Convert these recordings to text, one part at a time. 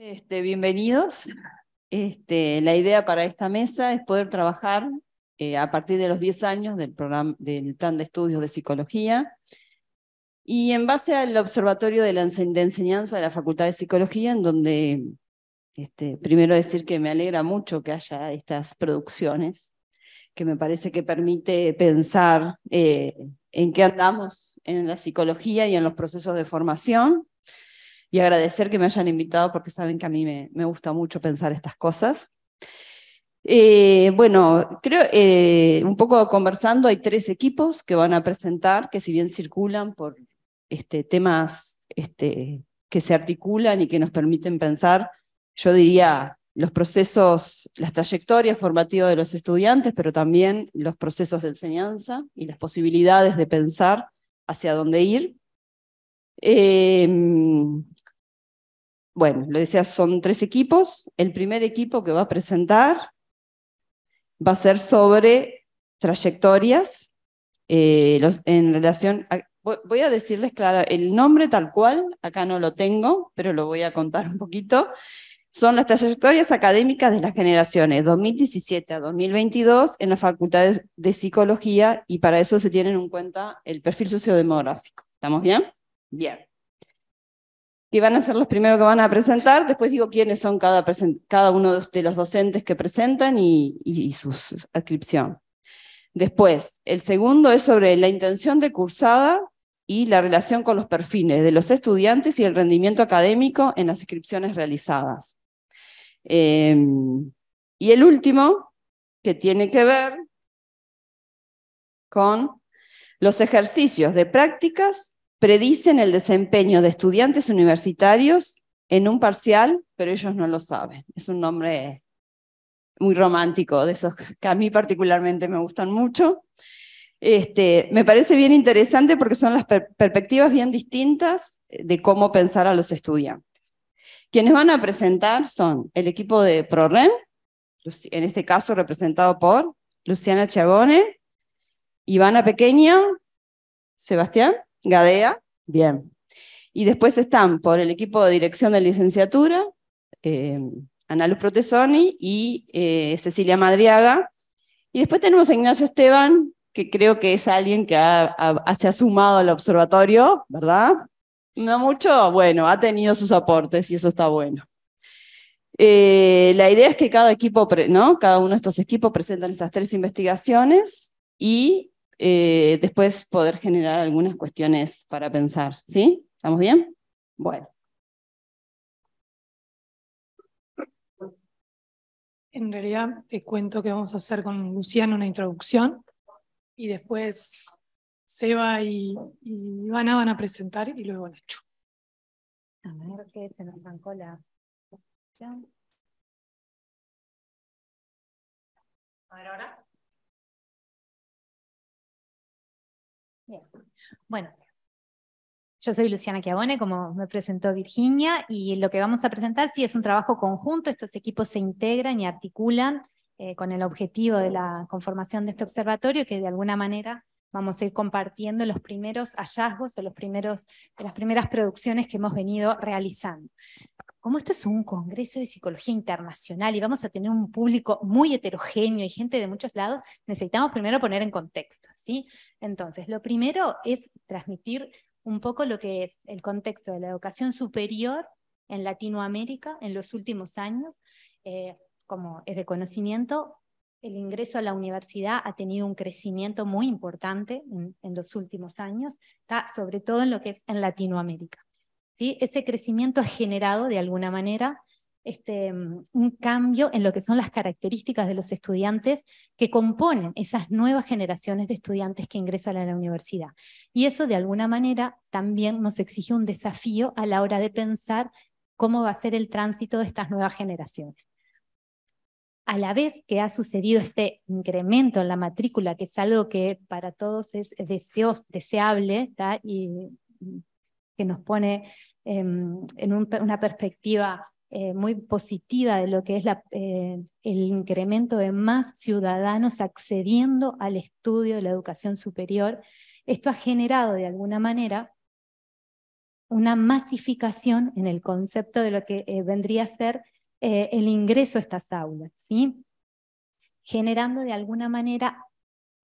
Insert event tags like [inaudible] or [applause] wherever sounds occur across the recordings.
Este, bienvenidos. Este, la idea para esta mesa es poder trabajar eh, a partir de los 10 años del, programa, del plan de estudios de psicología y en base al observatorio de la enseñanza de la Facultad de Psicología, en donde este, primero decir que me alegra mucho que haya estas producciones, que me parece que permite pensar eh, en qué andamos en la psicología y en los procesos de formación y agradecer que me hayan invitado porque saben que a mí me, gusta mucho pensar estas cosas. Eh, bueno, creo, eh, un poco conversando, hay tres equipos que van a presentar, que si bien circulan por este, temas este, que se articulan y que nos permiten pensar, yo diría, los procesos, las trayectorias formativas de los estudiantes, pero también los procesos de enseñanza y las posibilidades de pensar hacia dónde ir. Eh, bueno, lo decía, son tres equipos. El primer equipo que va a presentar va a ser sobre trayectorias eh, los, en relación Voy a decirles, claro, el nombre tal cual, acá no lo tengo, pero lo voy a contar un poquito. Son las trayectorias académicas de las generaciones 2017 a 2022 en las facultades de psicología y para eso se tienen en cuenta el perfil sociodemográfico. ¿Estamos bien? Bien que van a ser los primeros que van a presentar. Después digo quiénes son cada, uno de los docentes que presentan y, y su adscripción. Después, el segundo es sobre la intención de cursada y la relación con los perfiles de los estudiantes y el rendimiento académico en las inscripciones realizadas. Em, y el último, que tiene que ver con los ejercicios de prácticas predicen el desempeño de estudiantes universitarios en un parcial, pero ellos no lo saben. Es un nombre muy romántico, de esos que a mí particularmente me gustan mucho. Este, me parece bien interesante porque son las perspectivas bien distintas eh, de cómo pensar a los estudiantes. Quienes van a presentar son el equipo de PROREN, en este caso representado por Luciana Chabone, Ivana Pequeña, Sebastián, Gadea, bien. Y después están por el equipo de dirección de licenciatura, eh, Ana Protesoni y eh, Cecilia Madriaga. Y después tenemos a Ignacio Esteban, que creo que es alguien que se ha sumado al observatorio, ¿verdad? No mucho, bueno, ha tenido sus aportes y eso está bueno. Eh, la idea es que cada equipo, ¿no? Cada uno de estos equipos presentan estas tres investigaciones y eh, después poder generar algunas cuestiones para pensar. ¿Sí? ¿Estamos bien? Bueno. En realidad te cuento que vamos a hacer con Luciano una introducción y después Seba y, y Ivana van a presentar y luego Nacho. A ver que se nos arrancó la A ver ahora. Bien. Bueno, yo soy Luciana Chiavone, como me presentó Virginia, y lo que vamos a presentar sí es un trabajo conjunto, estos equipos se integran y articulan eh, con el objetivo de la conformación de este observatorio, que de alguna manera vamos a ir compartiendo los primeros hallazgos o los primeros, las primeras producciones que hemos venido realizando como esto es un congreso de psicología internacional y vamos a tener un público muy heterogéneo y gente de muchos lados, necesitamos primero poner en contexto, ¿sí? Entonces, lo primero es transmitir un poco lo que es el contexto de la educación superior en Latinoamérica en los últimos años. Eh, como es de conocimiento, el ingreso a la universidad ha tenido un crecimiento muy importante en, los últimos años, sobre todo en lo que es en Latinoamérica. Ese crecimiento ha generado de alguna manera este, mm, un cambio en lo que son las características de los estudiantes que componen esas nuevas generaciones de estudiantes que ingresan a la universidad. Y eso de alguna manera también nos exige un desafío a la hora de pensar cómo va a ser el tránsito de estas nuevas generaciones. A la vez que ha sucedido este incremento en la matrícula, que es algo que para todos es deseable y que nos pone em, en una perspectiva eh, muy positiva de lo que es eh, el incremento de más ciudadanos accediendo al estudio de la educación superior, esto ha generado de alguna manera una masificación en el concepto de lo que eh, vendría a ser el ingreso a estas aulas, ¿sí? generando de alguna manera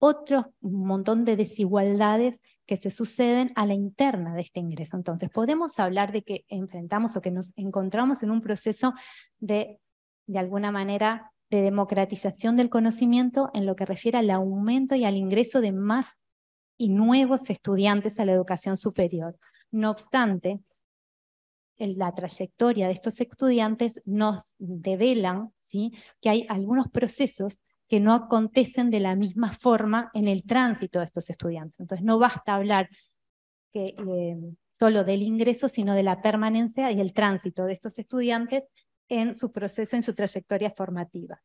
otro montón de desigualdades que se suceden a la interna de este ingreso. Entonces, podemos hablar de que enfrentamos o que nos encontramos en un proceso de, de alguna manera, de democratización del conocimiento en lo que refiere al aumento y al ingreso de más y nuevos estudiantes a la educación superior. No obstante, la trayectoria de estos estudiantes nos develan ¿sí? que hay algunos procesos que no acontecen de la misma forma en el tránsito de estos estudiantes. Entonces, no basta hablar eh, solo del ingreso, sino de la permanencia y el tránsito de estos estudiantes en su proceso, en su trayectoria formativa.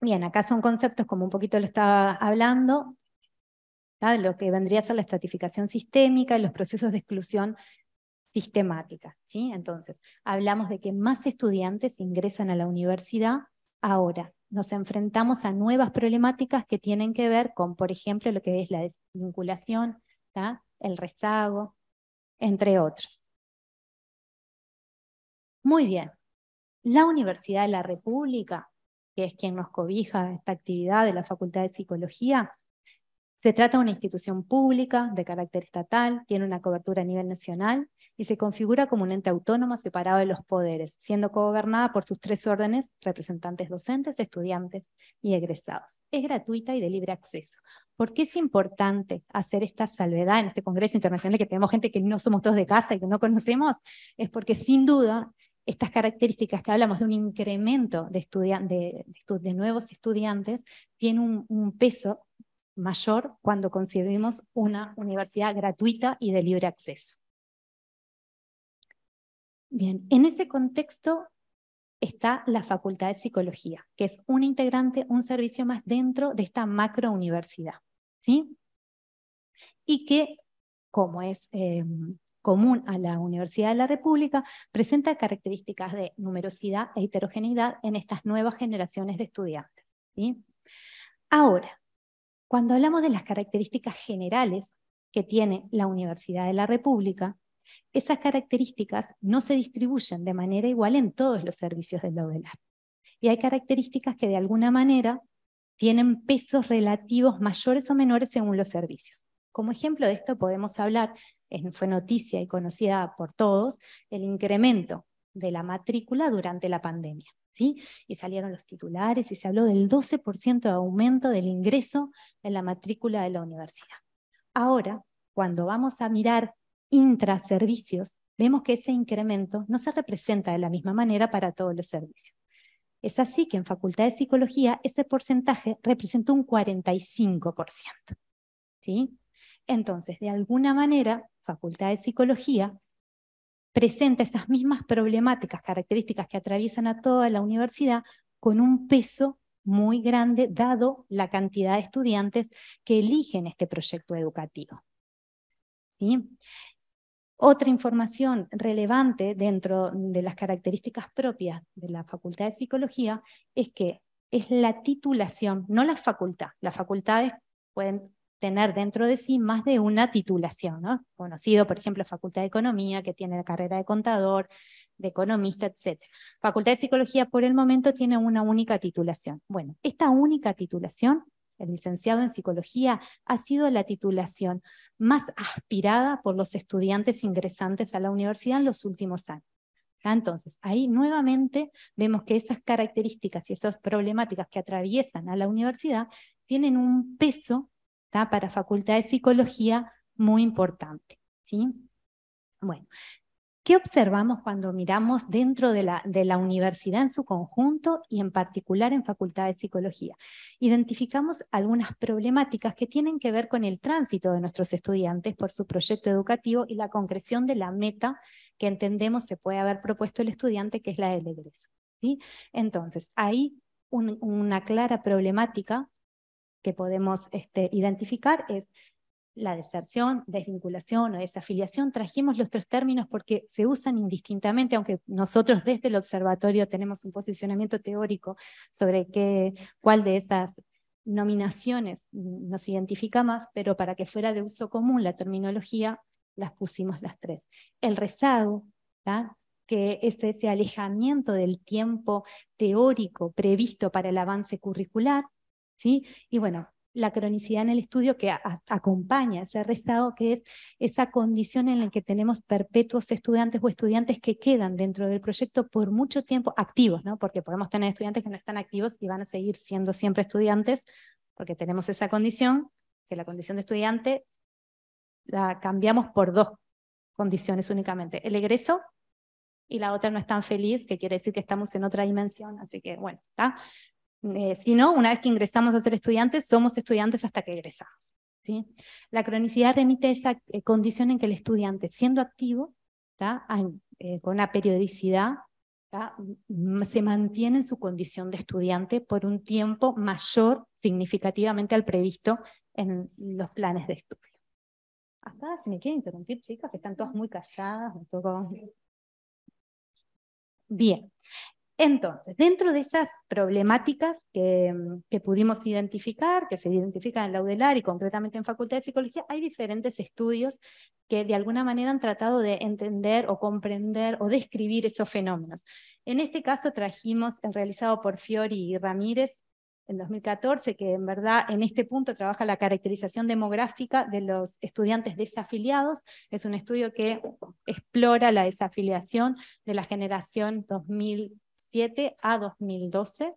Bien, acá son conceptos, como un poquito lo estaba hablando, de lo que vendría a ser la estratificación sistémica y los procesos de exclusión sistemática. ¿sí? Entonces, hablamos de que más estudiantes ingresan a la universidad ahora. Nos enfrentamos a nuevas problemáticas que tienen que ver con, por ejemplo, lo que es la desvinculación, el rezago, entre otros. Muy bien. La Universidad de la República, que es quien nos cobija esta actividad de la Facultad de Psicología, se trata de una institución pública de carácter estatal, tiene una cobertura a nivel nacional y se configura como un ente autónomo separado de los poderes, siendo gobernada por sus tres órdenes, representantes docentes, estudiantes y egresados. Es gratuita y de libre acceso. ¿Por qué es importante hacer esta salvedad en este Congreso Internacional que tenemos gente que no somos todos de casa y que no conocemos? Es porque sin duda estas características que hablamos de un incremento de, nuevos estudiantes tiene un, un peso mayor cuando concebimos una universidad gratuita y de libre acceso. Bien, en ese contexto está la Facultad de Psicología, que es un integrante, un servicio más dentro de esta macro universidad, ¿sí? Y que, como es eh, común a la Universidad de la República, presenta características de numerosidad e heterogeneidad en estas nuevas generaciones de estudiantes, ¿sí? Ahora, cuando hablamos de las características generales que tiene la Universidad de la República, esas características no se distribuyen de manera igual en todos los servicios del laudelar. Y hay características que de alguna manera tienen pesos relativos mayores o menores según los servicios. Como ejemplo de esto podemos hablar, fue noticia y conocida por todos, el incremento de la matrícula durante la pandemia. ¿sí? Y salieron los titulares y se habló del 12% de aumento del ingreso en la matrícula de la universidad. Ahora, cuando vamos a mirar intraservicios, vemos que ese incremento no se representa de la misma manera para todos los servicios. Es así que en Facultad de Psicología ese porcentaje representa un 45%. ¿sí? Entonces, de alguna manera, Facultad de Psicología presenta esas mismas problemáticas, características que atraviesan a toda la universidad con un peso muy grande dado la cantidad de estudiantes que eligen este proyecto educativo. ¿Sí? Otra información relevante dentro de las características propias de la Facultad de Psicología es que es la titulación, no la facultad. Las facultades pueden tener dentro de sí más de una titulación, ¿no? Conocido, por ejemplo, Facultad de Economía, que tiene la carrera de contador, de economista, etc. Facultad de Psicología, por el momento, tiene una única titulación. Bueno, esta única titulación, el licenciado en Psicología, ha sido la titulación más aspirada por los estudiantes ingresantes a la universidad en los últimos años. Entonces, ahí nuevamente vemos que esas características y esas problemáticas que atraviesan a la universidad tienen un peso para facultad de psicología muy importante. ¿sí? Bueno, ¿Qué observamos cuando miramos dentro de la, universidad en su conjunto y en particular en Facultad de Psicología? Identificamos algunas problemáticas que tienen que ver con el tránsito de nuestros estudiantes por su proyecto educativo y la concreción de la meta que entendemos se puede haber propuesto el estudiante, que es la del egreso. ¿sí? Entonces, hay una clara problemática que podemos este, identificar es la deserción, desvinculación o desafiliación, trajimos los tres términos porque se usan indistintamente, aunque nosotros desde el observatorio tenemos un posicionamiento teórico sobre qué, cuál de esas nominaciones nos identifica más, pero para que fuera de uso común la terminología, las pusimos las tres. El rezago, que es ese alejamiento del tiempo teórico previsto para el avance curricular, ¿sí? y bueno, la cronicidad en el estudio que acompaña ese rezado, que es esa condición en la que tenemos perpetuos estudiantes o estudiantes que quedan dentro del proyecto por mucho tiempo activos, ¿no? porque podemos tener estudiantes que no están activos y van a seguir siendo siempre estudiantes, porque tenemos esa condición, que la condición de estudiante la cambiamos por dos condiciones únicamente, el egreso y la otra no es tan feliz, que quiere decir que estamos en otra dimensión, así que bueno, ¿está? Eh, si no, una vez que ingresamos a ser estudiantes, somos estudiantes hasta que egresamos. La cronicidad remite a esa eh, condición en que el estudiante, siendo activo, eh, con una periodicidad, se mantiene en su condición de estudiante por un tiempo mayor significativamente al previsto en los planes de estudio. Hasta si me quieren interrumpir, chicas, que están todas muy calladas, Bien, entonces, dentro de esas problemáticas que, pudimos identificar, que se identifican en la UDELAR y concretamente en Facultad de Psicología, hay diferentes estudios que de alguna manera han tratado de entender o comprender o describir esos fenómenos. En este caso trajimos el eh, realizado por Fiori y Ramírez en 2014, que en verdad en este punto trabaja la caracterización demográfica de los estudiantes desafiliados. Es un estudio que explora la desafiliación de la generación 2000 a 2012.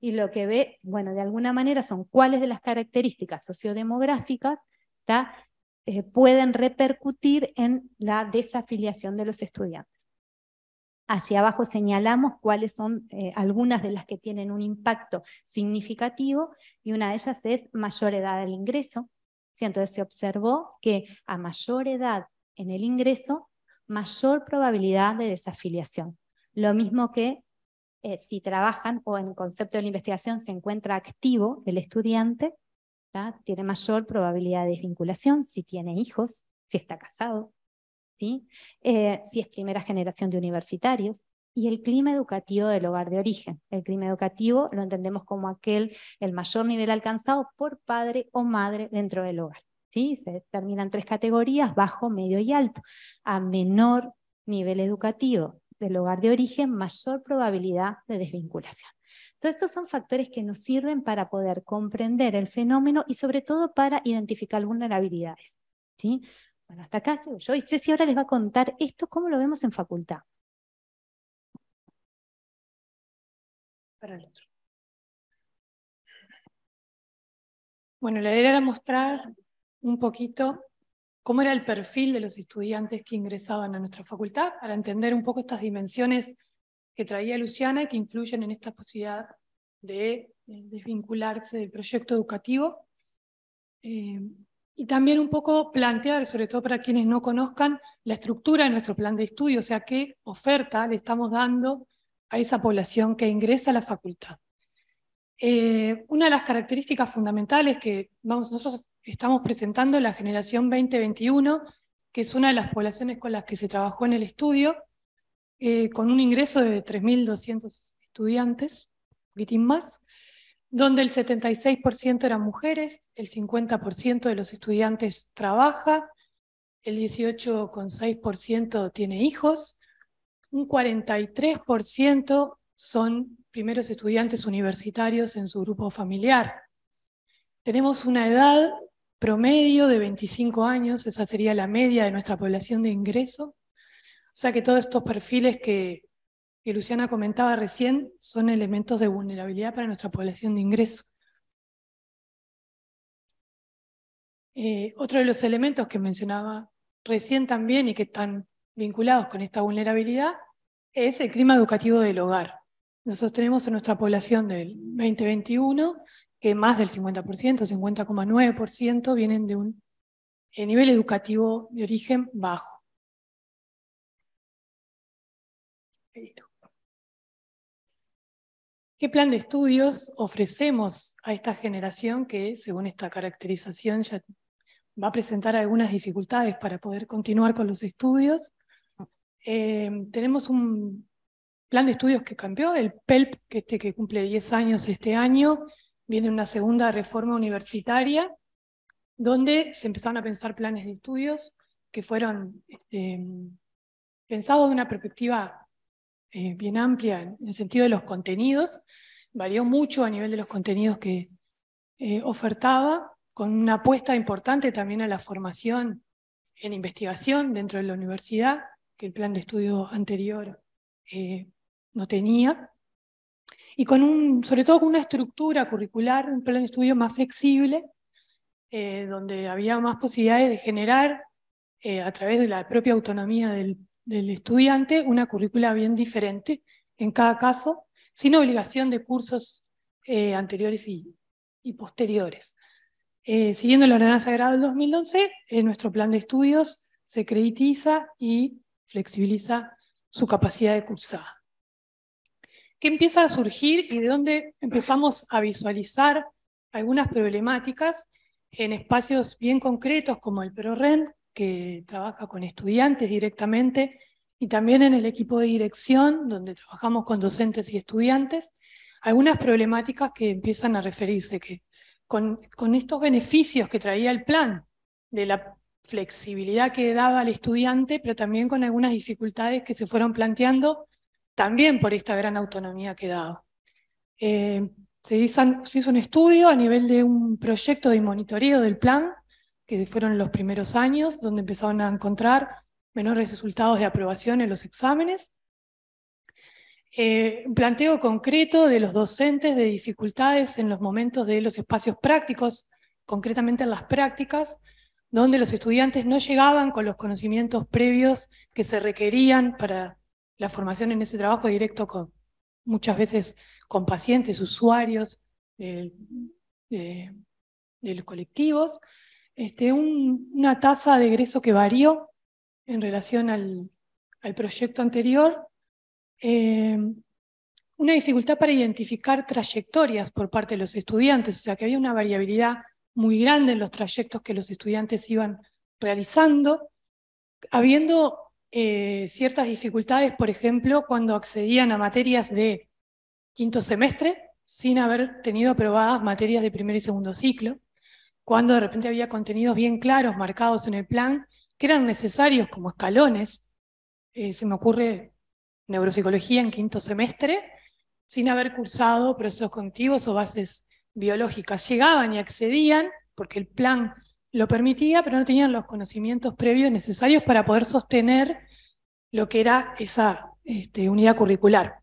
Y lo que ve, bueno, de alguna manera son cuáles de las características sociodemográficas eh, pueden repercutir en la desafiliación de los estudiantes. Hacia abajo señalamos cuáles son eh, algunas de las que tienen un impacto significativo y una de ellas es mayor edad al ingreso. Entonces se observó que a mayor edad en el ingreso, mayor probabilidad de desafiliación. Lo mismo que eh, si trabajan o en concepto de la investigación se encuentra activo el estudiante, tiene mayor probabilidad de desvinculación si tiene hijos, si está casado, eh, si es primera generación de universitarios, y el clima educativo del hogar de origen. El clima educativo lo entendemos como aquel, el mayor nivel alcanzado por padre o madre dentro del hogar. ¿sí? Se determinan tres categorías, bajo, medio y alto. A menor nivel educativo del hogar de origen, mayor probabilidad de desvinculación. Todos estos son factores que nos sirven para poder comprender el fenómeno y sobre todo para identificar vulnerabilidades. ¿sí? Bueno, hasta acá sigo yo. Y Ceci ahora les va a contar esto, cómo lo vemos en facultad. Para el otro. Bueno, le voy a mostrar un poquito cómo era el perfil de los estudiantes que ingresaban a nuestra facultad, para entender un poco estas dimensiones que traía Luciana y que influyen en esta posibilidad de, eh, desvincularse del proyecto educativo. Eh, y también un poco plantear, sobre todo para quienes no conozcan, la estructura de nuestro plan de estudio, o sea, qué oferta le estamos dando a esa población que ingresa a la facultad. Eh, una de las características fundamentales que vamos, nosotros estamos presentando la generación 2021, que es una de las poblaciones con las que se trabajó en el estudio, eh, con un ingreso de 3.200 estudiantes, un poquitín más, donde el 76% eran mujeres, el 50% de los estudiantes trabaja, el 18,6% tiene hijos, un 43% son primeros estudiantes universitarios en su grupo familiar. Tenemos una edad promedio de 25 años, esa sería la media de nuestra población de ingreso. O sea que todos estos perfiles que, Luciana comentaba recién son elementos de vulnerabilidad para nuestra población de ingreso. Eh, otro de los elementos que mencionaba recién también y que están vinculados con esta vulnerabilidad es el clima educativo del hogar. Nosotros tenemos en nuestra población del 2021 que más del 50%, 50,9% vienen de un eh, nivel educativo de origen bajo. ¿Qué plan de estudios ofrecemos a esta generación que, según esta caracterización, ya va a presentar algunas dificultades para poder continuar con los estudios? Eh, tenemos un plan de estudios que cambió, el PELP, e que, este, que cumple 10 años este año, viene una segunda reforma universitaria, donde se empezaron a pensar planes de estudios que fueron este, pensados de una perspectiva eh, bien amplia en el sentido de los contenidos. Varió mucho a nivel de los contenidos que eh, ofertaba, con una apuesta importante también a la formación en investigación dentro de la universidad, que el plan de estudio anterior eh, no tenía y con un, sobre todo con una estructura curricular, un plan de estudio más flexible, eh, donde había más posibilidades de generar, eh, a través de la propia autonomía del, estudiante, una currícula bien diferente en cada caso, sin obligación de cursos eh, anteriores y, posteriores. siguiendo la ordenanza grado del 2011, nuestro plan de estudios se creditiza y flexibiliza su capacidad de cursada. ¿Qué empieza a surgir y de dónde empezamos a visualizar algunas problemáticas en espacios bien concretos como el ProRen, que trabaja con estudiantes directamente, y también en el equipo de dirección, donde trabajamos con docentes y estudiantes, algunas problemáticas que empiezan a referirse, que con, con estos beneficios que traía el plan, de la flexibilidad que daba al estudiante, pero también con algunas dificultades que se fueron planteando también por esta gran autonomía que daba. Eh, se, hizo, un estudio a nivel de un proyecto de monitoreo del plan, que fueron los primeros años, donde empezaron a encontrar menores resultados de aprobación en los exámenes. Eh, planteo concreto de los docentes de dificultades en los momentos de los espacios prácticos, concretamente en las prácticas, donde los estudiantes no llegaban con los conocimientos previos que se requerían para la formación en ese trabajo directo con muchas veces con pacientes, usuarios eh, de, los colectivos, este, una tasa de egreso que varió en relación al, proyecto anterior, em, una dificultad para identificar trayectorias por parte de los estudiantes, o sea que había una variabilidad muy grande en los trayectos que los estudiantes iban realizando, habiendo eh, ciertas dificultades, por ejemplo, cuando accedían a materias de quinto semestre sin haber tenido aprobadas materias de primer y segundo ciclo, cuando de repente había contenidos bien claros, marcados en el plan, que eran necesarios como escalones, eh, se me ocurre neuropsicología en quinto semestre, sin haber cursado procesos cognitivos o bases biológicas. Llegaban y accedían, porque el plan lo permitía, pero no tenían los conocimientos previos necesarios para poder sostener lo que era esa este, unidad curricular.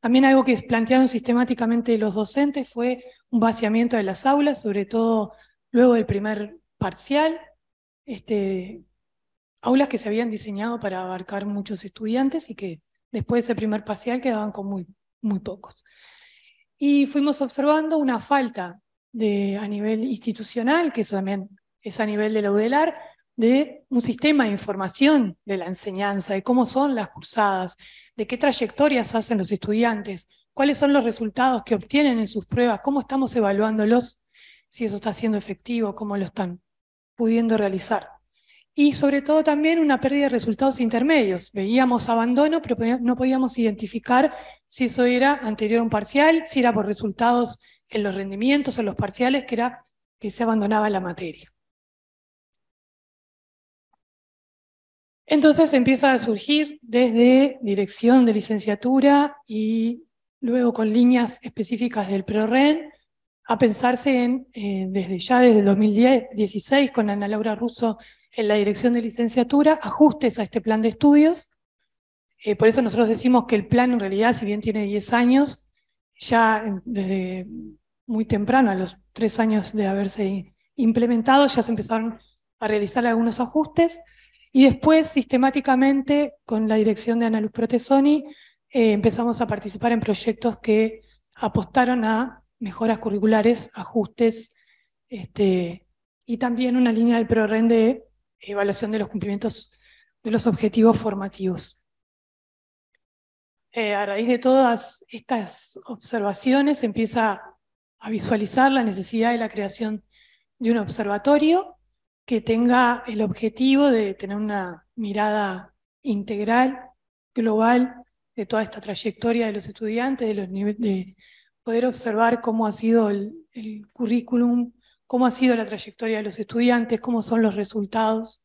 También algo que plantearon sistemáticamente los docentes fue un vaciamiento de las aulas, sobre todo luego del primer parcial, este, aulas que se habían diseñado para abarcar muchos estudiantes y que después de ese primer parcial quedaban con muy, muy pocos. Y fuimos observando una falta a nivel institucional, que eso también es a nivel de la UDELAR, de un sistema de información de la enseñanza, de cómo son las cursadas, de qué trayectorias hacen los estudiantes, cuáles son los resultados que obtienen en sus pruebas, cómo estamos evaluándolos, si eso está siendo efectivo, cómo lo están pudiendo realizar. Y sobre todo también una pérdida de resultados intermedios. Veíamos abandono, pero no podíamos identificar si eso era anterior a un parcial, si era por resultados en los rendimientos o los parciales, que era que se abandonaba la materia. Entonces empieza a surgir desde dirección de licenciatura y luego con líneas específicas del PROREN, a pensarse en, eh, desde ya desde 2016 con Ana Laura Russo en la dirección de licenciatura, ajustes a este plan de estudios. Eh, por eso nosotros decimos que el plan en realidad, si bien tiene 10 años, ya desde muy temprano, a los tres años de haberse implementado, ya se empezaron a realizar algunos ajustes y después sistemáticamente con la dirección de Ana Luz Protesoni eh, empezamos a participar en proyectos que apostaron a mejoras curriculares, ajustes este, y también una línea del PROREN de evaluación de los cumplimientos de los objetivos formativos. Eh, a raíz de todas estas observaciones empieza a visualizar la necesidad de la creación de un observatorio que tenga el objetivo de tener una mirada integral, global, de toda esta trayectoria de los estudiantes, de, los poder observar cómo ha sido el, currículum, cómo ha sido la trayectoria de los estudiantes, cómo son los resultados.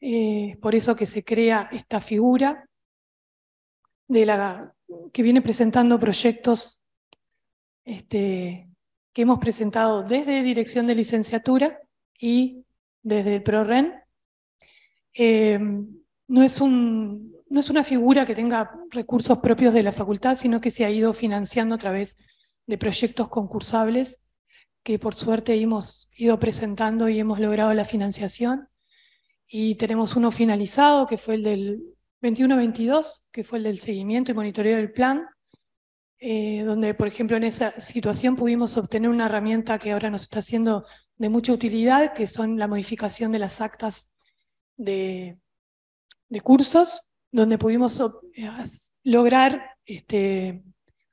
Eh, por eso que se crea esta figura de la, que viene presentando proyectos este, que hemos presentado desde Dirección de Licenciatura y desde el PROREN. Eh, no, es no es una figura que tenga recursos propios de la facultad, sino que se ha ido financiando a través de proyectos concursables que por suerte hemos ido presentando y hemos logrado la financiación. Y tenemos uno finalizado, que fue el del 21-22, que fue el del seguimiento y monitoreo del plan, eh, donde, por ejemplo, en esa situación pudimos obtener una herramienta que ahora nos está haciendo de mucha utilidad, que son la modificación de las actas de, cursos, donde pudimos eh, lograr este,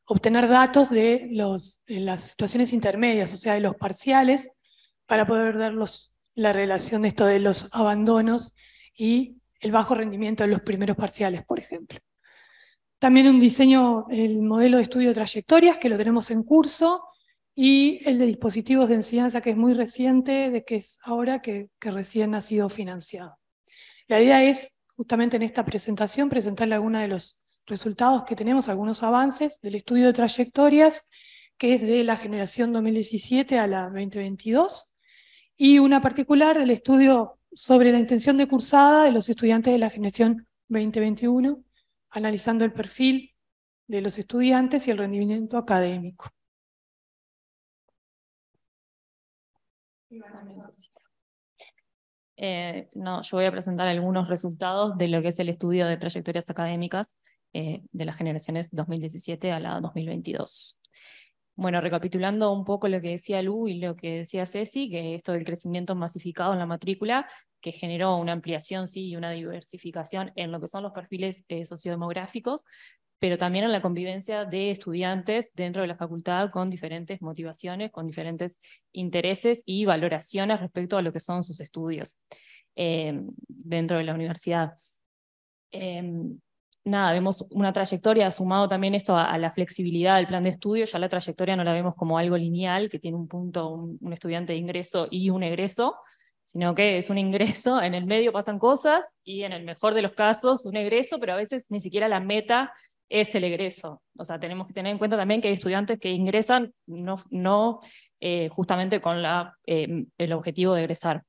obtener datos de, las situaciones intermedias, o sea, de los parciales, para poder dar la relación de esto de los abandonos y el bajo rendimiento de los primeros parciales, por ejemplo. También un diseño, el modelo de estudio de trayectorias, que lo tenemos en curso, y el de dispositivos de enseñanza, que es muy reciente, de que es ahora que, recién ha sido financiado. La idea es, justamente en esta presentación, presentarle algunos de los resultados que tenemos, algunos avances del estudio de trayectorias, que es de la generación 2017 a la 2022, y una particular, del estudio sobre la intención de cursada de los estudiantes de la generación 2021, analizando el perfil de los estudiantes y el rendimiento académico. Eh, no, yo voy a presentar algunos resultados de lo que es el estudio de trayectorias académicas eh, de las generaciones 2017 a la 2022. Bueno, recapitulando un poco lo que decía Lu y lo que decía Ceci, que esto del crecimiento masificado en la matrícula, que generó una ampliación sí, y una diversificación en lo que son los perfiles eh, sociodemográficos, pero también en la convivencia de estudiantes dentro de la facultad con diferentes motivaciones, con diferentes intereses y valoraciones respecto a lo que son sus estudios eh, dentro de la universidad. Em, nada, vemos una trayectoria, sumado también esto a, la flexibilidad del plan de estudio, ya la trayectoria no la vemos como algo lineal, que tiene un punto, un, estudiante de ingreso y un egreso, sino que es un ingreso, en el medio pasan cosas y en el mejor de los casos un egreso, pero a veces ni siquiera la meta es el egreso. O sea, tenemos que tener en cuenta también que hay estudiantes que ingresan no, no eh, justamente con la, eh, el objetivo de egresar.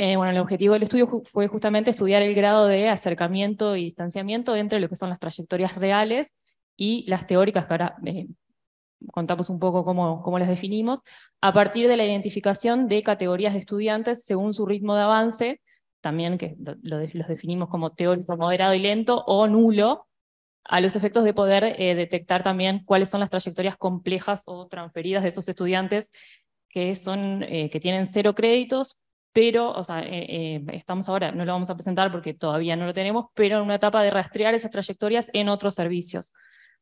Eh, bueno, el objetivo del estudio fue justamente estudiar el grado de acercamiento y distanciamiento entre lo que son las trayectorias reales y las teóricas, que ahora eh, contamos un poco cómo, las definimos, a partir de la identificación de categorías de estudiantes según su ritmo de avance, también que los definimos como teórico moderado y lento o nulo, a los efectos de poder eh, detectar también cuáles son las trayectorias complejas o transferidas de esos estudiantes que, son, que tienen cero créditos pero, o sea, eh, eh, estamos ahora, no lo vamos a presentar porque todavía no lo tenemos, pero en una etapa de rastrear esas trayectorias en otros servicios.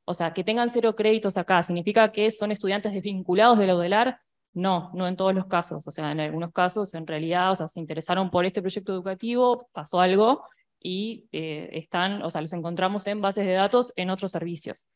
O sea, que tengan cero créditos acá, ¿significa que son estudiantes desvinculados de la UDELAR? No, no en todos los casos. O sea, en algunos casos, en realidad, o sea, se interesaron por este proyecto educativo, pasó algo y eh, están, o sea, los encontramos en bases de datos en otros servicios.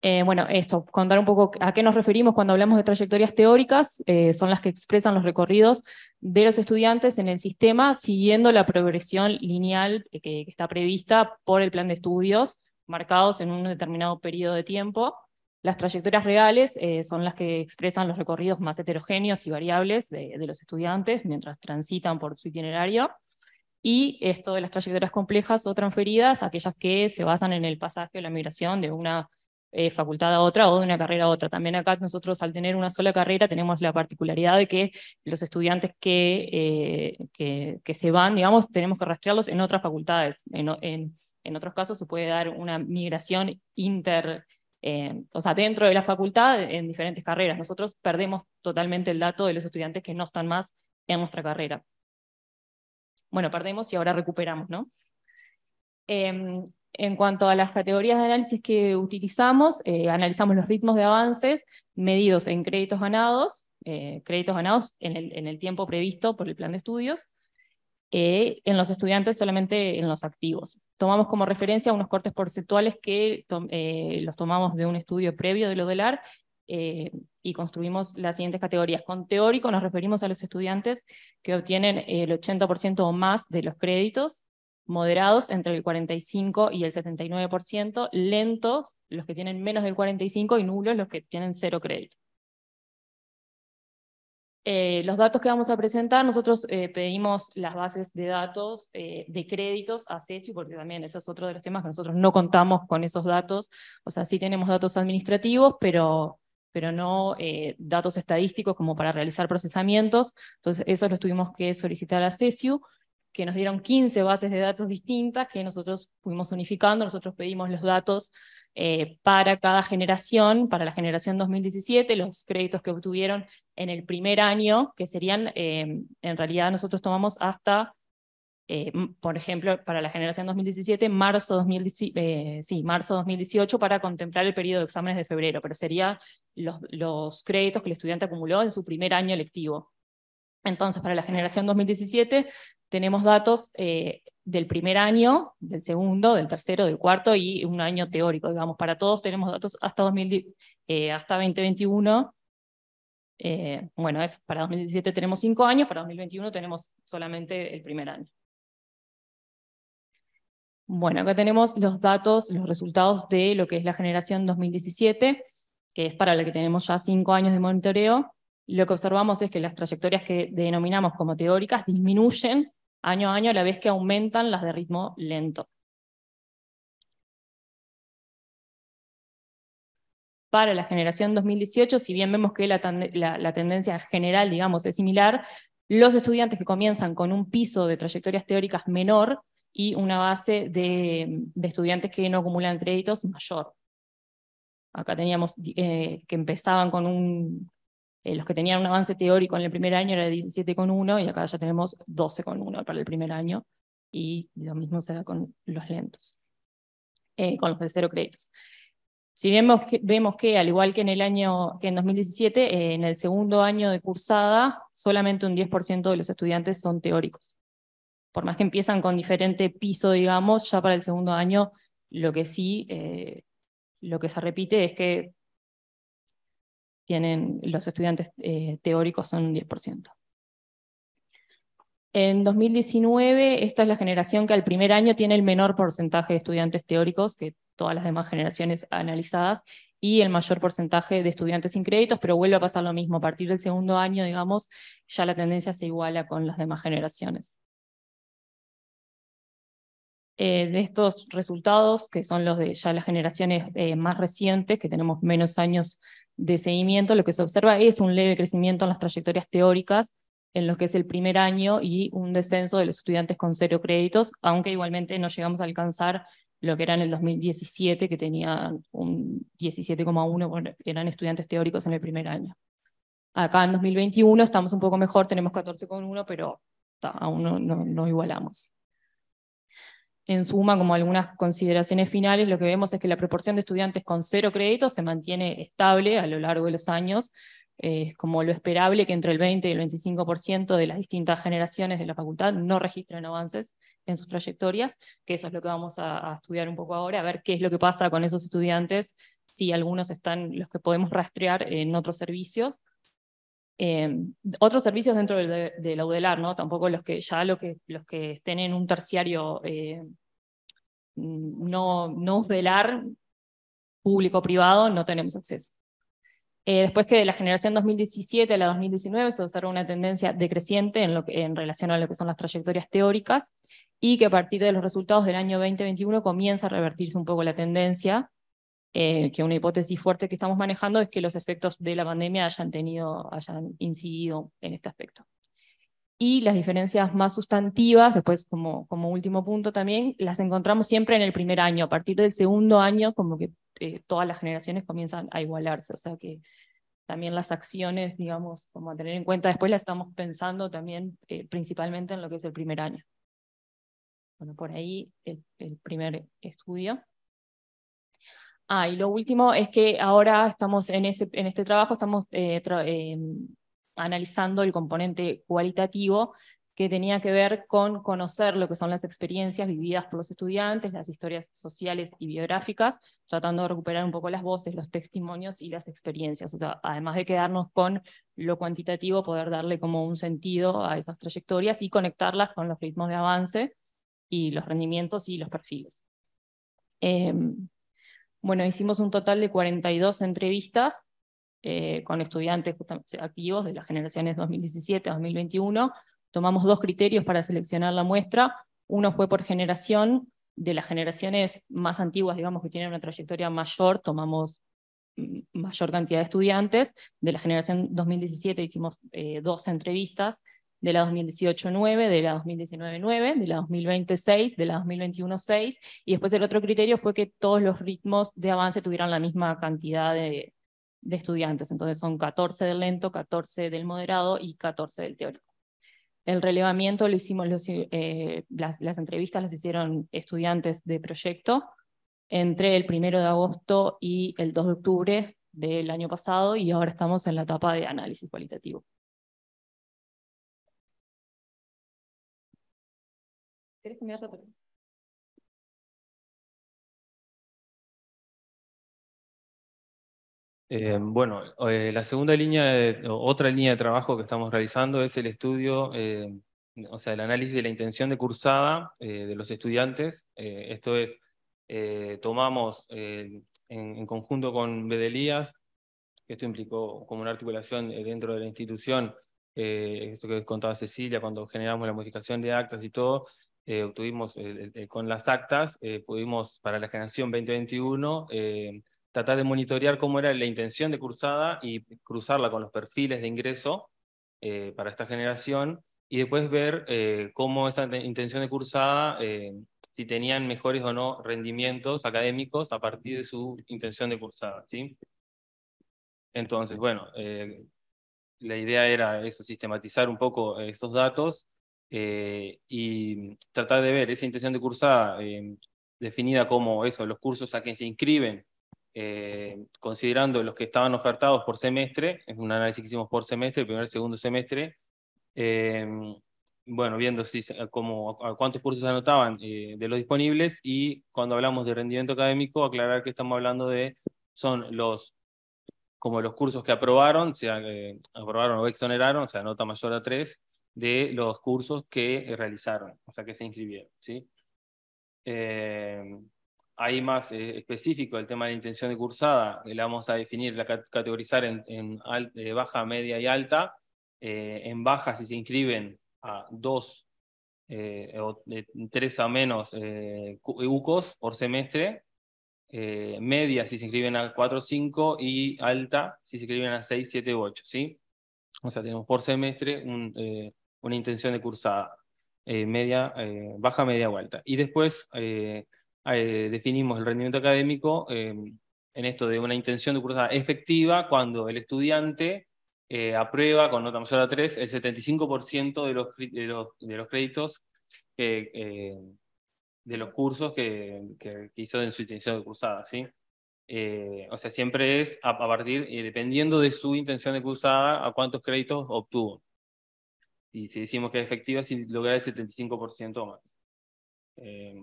Eh, bueno, esto, contar un poco a qué nos referimos cuando hablamos de trayectorias teóricas, eh, son las que expresan los recorridos de los estudiantes en el sistema siguiendo la progresión lineal eh, que, está prevista por el plan de estudios, marcados en un determinado periodo de tiempo. Las trayectorias reales son las que expresan los recorridos más heterogéneos y variables de, de los estudiantes mientras transitan por su itinerario. Y esto de las trayectorias complejas o transferidas, aquellas que se basan en el pasaje o la migración de una eh, facultad a otra o de una carrera a otra. También acá nosotros al tener una sola carrera tenemos la particularidad de que los estudiantes que, eh, que, se van, digamos, tenemos que rastrearlos en otras facultades. En, otros casos se puede dar una migración inter... Eh, o sea, dentro de la facultad en diferentes carreras. Nosotros perdemos totalmente el dato de los estudiantes que no están más en nuestra carrera. Bueno, perdemos y ahora recuperamos, ¿no? Em, en cuanto a las categorías de análisis que utilizamos, eh, analizamos los ritmos de avances medidos en créditos ganados, eh, créditos ganados en el, tiempo previsto por el plan de estudios, eh, en los estudiantes solamente en los activos. Tomamos como referencia unos cortes porcentuales que los tomamos de un estudio previo de lo del AR y construimos las siguientes categorías. Con teórico nos referimos a los estudiantes que obtienen el 80% o más de los créditos moderados entre el 45 y el 79%, lentos los que tienen menos del 45 y nulos los que tienen cero crédito. Eh, los datos que vamos a presentar, nosotros eh, pedimos las bases de datos eh, de créditos a CESU, porque también ese es otro de los temas que nosotros no contamos con esos datos. O sea, sí tenemos datos administrativos, pero, pero no datos estadísticos como para realizar procesamientos. Entonces, eso los tuvimos que solicitar a CESU que nos dieron 15 bases de datos distintas que nosotros fuimos unificando, nosotros pedimos los datos eh, para cada generación, para la generación 2017, los créditos que obtuvieron en el primer año, que serían, em, en realidad nosotros tomamos hasta, eh, por ejemplo, para la generación 2017, marzo, 2018, eh, sí, marzo 2018, para contemplar el periodo de exámenes de febrero, pero serían los, los créditos que el estudiante acumuló en su primer año lectivo. Entonces, para la generación 2017 tenemos datos eh, del primer año, del segundo, del tercero, del cuarto y un año teórico, digamos, para todos tenemos datos hasta, eh, hasta 2021. Eh, bueno, eso, para 2017 tenemos cinco años, para 2021 tenemos solamente el primer año. Bueno, acá tenemos los datos, los resultados de lo que es la generación 2017, que es para la que tenemos ya cinco años de monitoreo. Lo que observamos es que las trayectorias que denominamos como teóricas disminuyen año a año a la vez que aumentan las de ritmo lento. Para la generación 2018, si bien vemos que la, tendencia general, digamos, es similar, los estudiantes que comienzan con un piso de trayectorias teóricas menor y una base de, estudiantes que no acumulan créditos mayor. Acá teníamos eh, que empezaban con un eh, los que tenían un avance teórico en el primer año era de 17,1 y acá ya tenemos 12,1 para el primer año y lo mismo se da con los lentos, eh, con los de cero créditos. Si vemos que, vemos que, al igual que en el año que en 2017, eh, en el segundo año de cursada, solamente un 10% de los estudiantes son teóricos. Por más que empiezan con diferente piso, digamos, ya para el segundo año, lo que sí, lo que se repite es que tienen los estudiantes eh, teóricos son un 10%. En 2019, esta es la generación que al primer año tiene el menor porcentaje de estudiantes teóricos que todas las demás generaciones analizadas y el mayor porcentaje de estudiantes sin créditos, pero vuelve a pasar lo mismo. A partir del segundo año, digamos, ya la tendencia se iguala con las demás generaciones. Eh, de estos resultados, que son los de ya las generaciones eh, más recientes, que tenemos menos años de seguimiento, lo que se observa es un leve crecimiento en las trayectorias teóricas en lo que es el primer año y un descenso de los estudiantes con cero créditos, aunque igualmente no llegamos a alcanzar lo que era en el 2017, que tenía un 17,1, eran estudiantes teóricos en el primer año. Acá en 2021 estamos un poco mejor, tenemos 14,1, pero aún no igualamos en suma como algunas consideraciones finales, lo que vemos es que la proporción de estudiantes con cero créditos se mantiene estable a lo largo de los años, eh, es como lo esperable que entre el 20 y el 25% de las distintas generaciones de la facultad no registren avances en sus trayectorias, que eso es lo que vamos a, estudiar un poco ahora, a ver qué es lo que pasa con esos estudiantes, si algunos están, los que podemos rastrear en otros servicios, Em, otros servicios dentro de, la UDELAR, ¿no? Tampoco los que ya lo que, los que estén en un terciario eh, no, no UDELAR, público-privado, no tenemos acceso. Eh, después que de la generación 2017 a la 2019 se observa una tendencia decreciente en, lo en relación a lo que son las trayectorias teóricas y que a partir de los resultados del año 2021 comienza a revertirse un poco la tendencia eh, que una hipótesis fuerte que estamos manejando es que los efectos de la pandemia hayan tenido, hayan incidido en este aspecto. Y las diferencias más sustantivas, después como, como último punto también, las encontramos siempre en el primer año. A partir del segundo año, como que eh, todas las generaciones comienzan a igualarse. O sea que también las acciones, digamos, como a tener en cuenta después, las estamos pensando también eh, principalmente en lo que es el primer año. Bueno, por ahí el primer estudio. Ah, y lo último es que ahora estamos en, este trabajo, estamos eh, eh, analizando el componente cualitativo que tenía que ver con conocer lo que son las experiencias vividas por los estudiantes, las historias sociales y biográficas, tratando de recuperar un poco las voces, los testimonios y las experiencias. O sea, además de quedarnos con lo cuantitativo, poder darle como un sentido a esas trayectorias y conectarlas con los ritmos de avance y los rendimientos y los perfiles. Em, bueno, hicimos un total de 42 entrevistas eh, con estudiantes activos de las generaciones 2017-2021. Tomamos dos criterios para seleccionar la muestra. Uno fue por generación. De las generaciones más antiguas, digamos, que tienen una trayectoria mayor, tomamos mm, mayor cantidad de estudiantes. De la generación 2017 hicimos eh, dos entrevistas de la 2018-9, de la 2019-9, de la 2020-6, de la 2021-6, y después el otro criterio fue que todos los ritmos de avance tuvieran la misma cantidad de, estudiantes, entonces son 14 del lento, 14 del moderado y 14 del teórico. El relevamiento lo hicimos, los, eh, las, entrevistas las hicieron estudiantes de proyecto entre el 1 de agosto y el 2 de octubre del año pasado y ahora estamos en la etapa de análisis cualitativo. cambiar eh, bueno, eh, la segunda línea, otra línea de trabajo que estamos realizando es el estudio, eh, o sea, el análisis de la intención de cursada de los estudiantes. esto es, tomamos en, en, conjunto con Bedelías, que esto implicó como una articulación dentro de la institución, esto que contaba Cecilia, cuando generamos la modificación de actas y todo, eh, obtuvimos eh, eh, con las actas, pudimos para la generación 2021 tratar de monitorear cómo era la intención de cursada y cruzarla con los perfiles de ingreso para esta generación y después ver cómo esa intención de cursada si tenían mejores o no rendimientos académicos a partir de su intención de cursada. ¿sí? Entonces, bueno, la idea era eso, sistematizar un poco estos datos eh, y tratar de ver esa intención de cursada eh, definida como eso, los cursos a que se inscriben, eh, considerando los que estaban ofertados por semestre, es un análisis que hicimos por semestre, el primer y segundo semestre, bueno, viendo si, como, a cuántos cursos se anotaban de los disponibles y cuando hablamos de rendimiento académico, aclarar que estamos hablando de, son los como los cursos que aprobaron, se aprobaron o exoneraron, o sea, nota mayor a 3, de los cursos que realizaron, o sea, que se inscribieron. ¿sí? Eh, más eh, específico el tema de intención de cursada, la vamos a definir, la categorizar en, eh, baja, media y alta. Eh, en baja, si se inscriben a dos o tres a menos UCOS por semestre, media si se inscriben a o cinco. y alta si se inscriben a seis, siete u ocho, ¿sí? O sea, tenemos por semestre un, una intención de cursada, eh, media, eh, baja, media vuelta alta. Y después eh, definimos el rendimiento académico em, en esto de una intención de cursada efectiva cuando el estudiante aprueba con nota mayor a 3 el 75% de los, de los, créditos em, de los cursos que, hizo en su intención de cursada. ¿sí? o sea, siempre es a, partir, dependiendo de su intención de cursada, a cuántos créditos obtuvo y si decimos que es efectiva, si logra el 75% o más. Eh,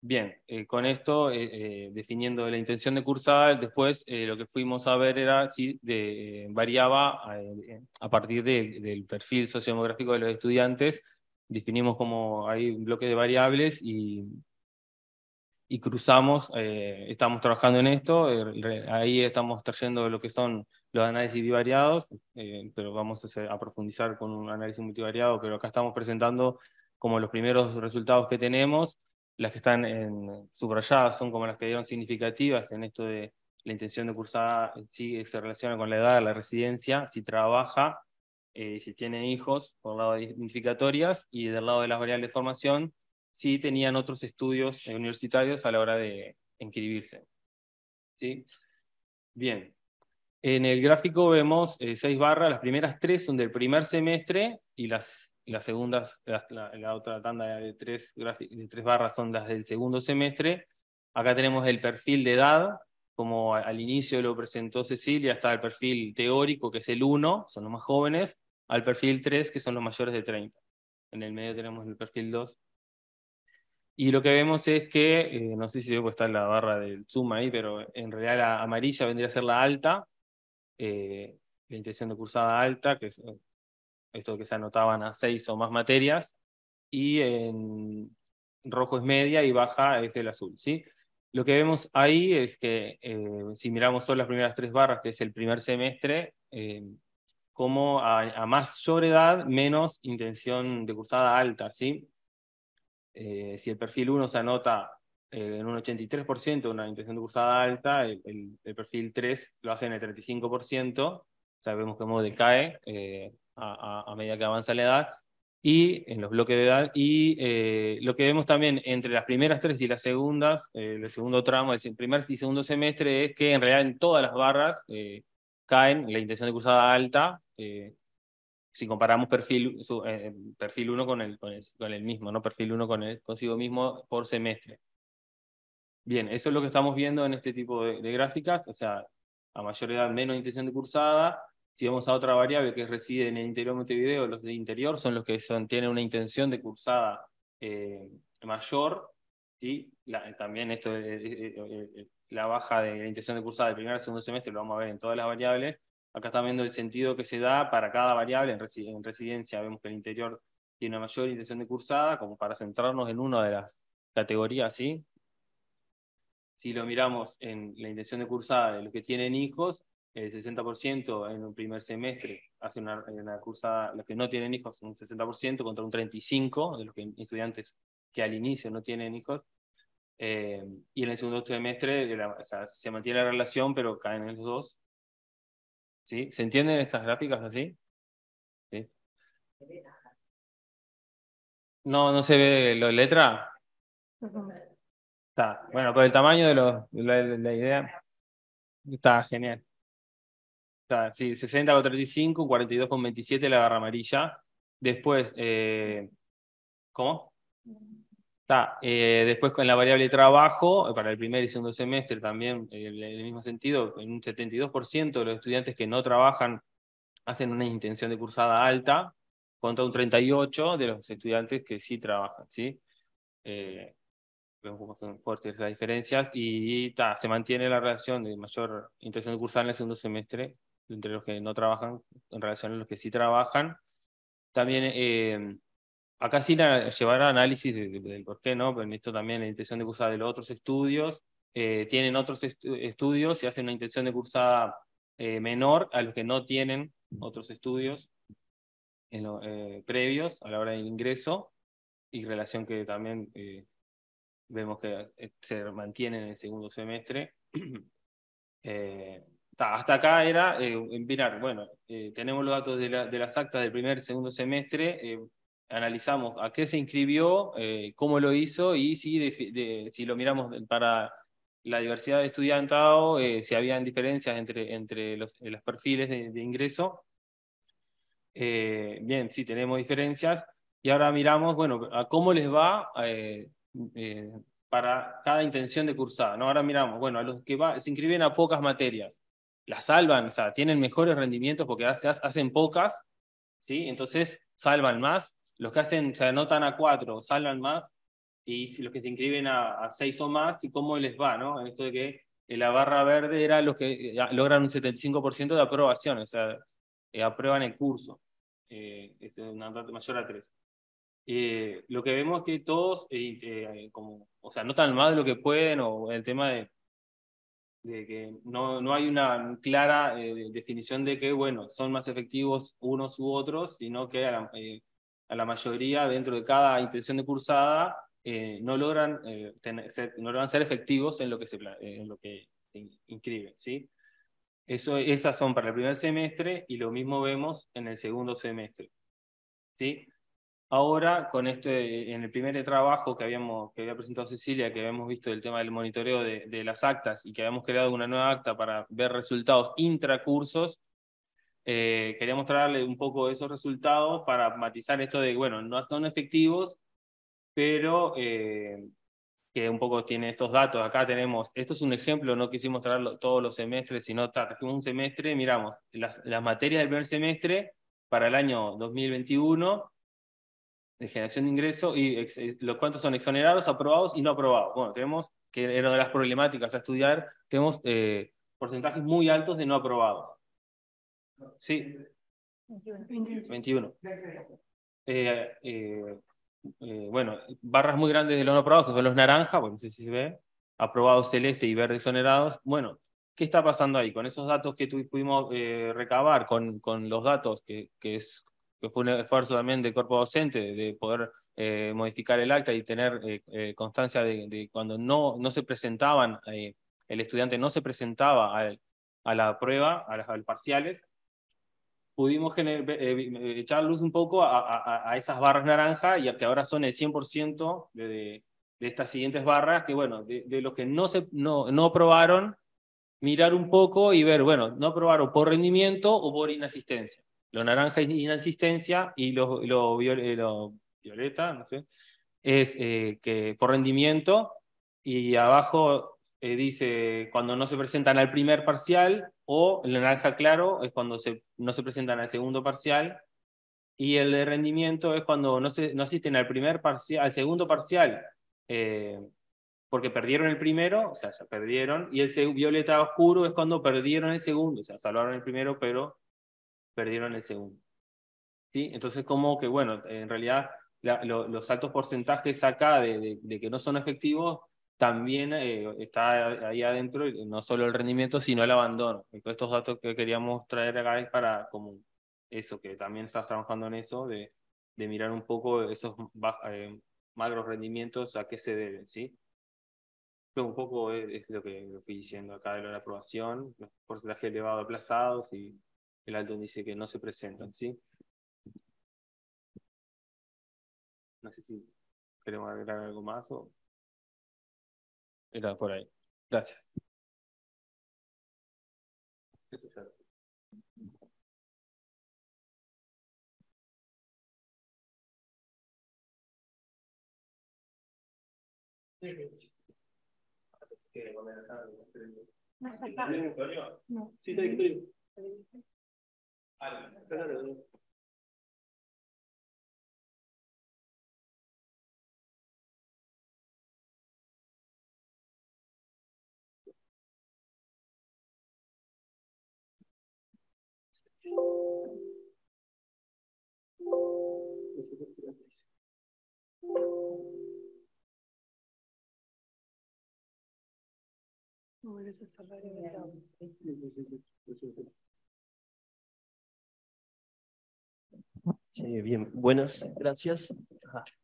bien, eh, con esto, eh, definiendo la intención de cursar, después lo que fuimos a ver era si variaba a, partir del perfil sociodemográfico de los estudiantes, definimos como hay un bloque de variables y, y cruzamos, estamos trabajando en esto, ahí estamos trayendo lo que son los análisis bivariados, eh, pero vamos a, profundizar con un análisis multivariado, pero acá estamos presentando como los primeros resultados que tenemos, las que están en, subrayadas son como las que dieron significativas en esto de la intención de cursada, si se relaciona con la edad, la residencia, si trabaja, eh, si tiene hijos, por lado de identificatorias, y del lado de las variables de formación, si tenían otros estudios universitarios a la hora de inscribirse. ¿Sí? Bien, en el gráfico vemos eh, seis barras, las primeras tres son del primer semestre y las, las segundas, la, otra tanda de tres, tres barras son las del segundo semestre. Acá tenemos el perfil de edad, como al inicio lo presentó Cecilia, está el perfil teórico, que es el 1, son los más jóvenes, al perfil 3, que son los mayores de 30. En el medio tenemos el perfil 2. Y lo que vemos es que, eh, no sé si está la barra del suma ahí, pero en realidad la amarilla vendría a ser la alta, eh, la intención de cursada alta, que es eh, esto que se anotaban a seis o más materias, y en rojo es media y baja es el azul. ¿sí? Lo que vemos ahí es que eh, si miramos solo las primeras tres barras, que es el primer semestre, como a, mayor edad, menos intención de cursada alta. ¿sí? si el perfil 1 se anota eh, en un 83% una intención de cursada alta, el, el, perfil 3 lo hace en el 35%, sabemos que modo modo decae eh, a, a, medida que avanza la edad, y en los bloques de edad, y eh, lo que vemos también entre las primeras tres y las segundas, el segundo tramo, el primer y segundo semestre, es que en realidad en todas las barras caen la intención de cursada alta, si comparamos perfil, perfil 1 con el, con el, con, el, mismo, ¿no? perfil 1 con el, consigo mismo por semestre. Bien, eso es lo que estamos viendo en este tipo de, gráficas, o sea, a mayor edad menos intención de cursada. Si vamos a otra variable que reside en el interior de Montevideo, este los de interior son los que son, tienen una intención de cursada eh, mayor, y también esto eh, eh, la baja de la intención de cursada del primer al segundo semestre lo vamos a ver en todas las variables. Acá estamos viendo el sentido que se da para cada variable. En, en residencia vemos que el interior tiene una mayor intención de cursada, como para centrarnos en una de las categorías, ¿sí? si lo miramos en la intención de cursada de los que tienen hijos, el 60% en un primer semestre hace una, cursada, los que no tienen hijos un 60% contra un 35% de los estudiantes que al inicio no tienen hijos. Eh, y en el segundo semestre se mantiene la relación, pero caen en los dos. ¿Se entienden estas gráficas así? ¿Sí? No, no se ve la letra. Está, bueno, por el tamaño de, la, idea, está genial. Está, sí, 60 con 35, 42 con 27 la garra amarilla. Después, eh, ¿cómo? Está, eh, después con la variable trabajo, eh, para el primer y segundo semestre también, en el, mismo sentido, en un 72% de los estudiantes que no trabajan hacen una intención de cursada alta, contra un 38% de los estudiantes que sí trabajan, ¿sí? son fuertes las diferencias y se mantiene la relación de mayor intención de cursar en el segundo semestre entre los que no trabajan en relación a los que sí trabajan. También eh, acá sí llevar análisis del por qué, ¿no? Pero esto también la intención de cursar de los otros estudios. Eh, tienen otros estudios y hacen una intención de cursar eh, menor a los que no tienen otros estudios en previos a la hora del ingreso y relación que también vemos que eh, se mantiene en el segundo semestre. [clears throat] Eh, hasta acá era eh, mirar, bueno, tenemos los datos de, las actas del primer, segundo semestre, analizamos a qué se inscribió, cómo lo hizo y si, si lo miramos para la diversidad de estudiantado, si habían diferencias entre, entre los, los perfiles de, ingreso. bien, sí tenemos diferencias. Y ahora miramos, bueno, a cómo les va eh, para cada intención de cursada. ¿no? Ahora miramos, bueno, a los que se inscriben a pocas materias, las salvan, o sea, tienen mejores rendimientos porque hacen pocas, ¿sí? entonces salvan más. Los que hacen, se anotan a cuatro, salvan más. Y los que se inscriben a, seis o más, y cómo les va, ¿no? En esto de que eh, la barra verde era los que eh, logran un 75% de aprobación, o sea, aprueban el curso, eh, este, una mayor a tres. Eh, lo que vemos es que todos, eh, como, o sea, no tan mal de lo que pueden, o el tema de, que no, no, hay una clara eh, definición de que, bueno, son más efectivos unos u otros, sino que a la, eh, mayoría, dentro de cada intención de cursada, no, logran, ser, no logran ser efectivos en lo que se, en lo que inscriben, ¿sí? Eso, esas son para el primer semestre y lo mismo vemos en el segundo semestre. ¿sí? Ahora, con este, en el primer trabajo que, habíamos, que había presentado Cecilia, que habíamos visto el tema del monitoreo de, las actas y que habíamos creado una nueva acta para ver resultados intracursos, eh, quería mostrarle un poco esos resultados para matizar esto de, bueno, no son efectivos, pero eh, que un poco tiene estos datos. Acá tenemos, esto es un ejemplo, no quisimos traerlo todos los semestres, sino trajimos un semestre, miramos las materias del primer semestre para el año 2021 de generación de ingresos, y los cuantos son exonerados, aprobados y no aprobados. Bueno, tenemos, que era una de las problemáticas a estudiar, tenemos eh, porcentajes muy altos de no aprobados. Sí. 21. Eh, eh, bueno, barras muy grandes de los no aprobados, que son los naranja, bueno, no sé si se ve, aprobados celeste y verde exonerados. Bueno, ¿qué está pasando ahí? Con esos datos que pudimos recabar, con, con los datos que, que es que fue un esfuerzo también del cuerpo docente de poder eh, modificar el acta y tener eh, eh, constancia de, cuando no, no se presentaban, el estudiante no se presentaba a la prueba, a las, parciales, pudimos echar luz un poco a, esas barras naranjas y que ahora son el 100% de, estas siguientes barras, que bueno, de, los que no, se, no, no aprobaron, mirar un poco y ver, bueno, no aprobaron por rendimiento o por inasistencia. Lo naranja es inasistencia y lo, eh, lo, violeta no sé, es eh, que por rendimiento. Y abajo eh, dice cuando no se presentan al primer parcial o el naranja claro es cuando se, no se presentan al segundo parcial. Y el de rendimiento es cuando no, se, no asisten al, primer parcial, al segundo parcial porque perdieron el primero, o sea, ya perdieron, y el violeta oscuro es cuando perdieron el segundo, o sea, salvaron el primero, pero perdieron el segundo. ¿Sí? Entonces, como que, bueno, en realidad los altos porcentajes acá de, que no son efectivos también eh, está ahí adentro no solo el rendimiento, sino el abandono. Entonces, estos datos que queríamos traer acá es para como eso, que también estás trabajando en eso, de, mirar un poco esos eh, rendimientos, a qué se deben, ¿sí? un poco es, lo, que, lo que diciendo acá de la aprobación, porcentaje elevado de aplazados y el Aldo dice que no se presentan, ¿sí? No sé si queremos agregar algo más o... Era por ahí. Gracias. Caramba. Where does it somebody go? Eh, bien, buenas, gracias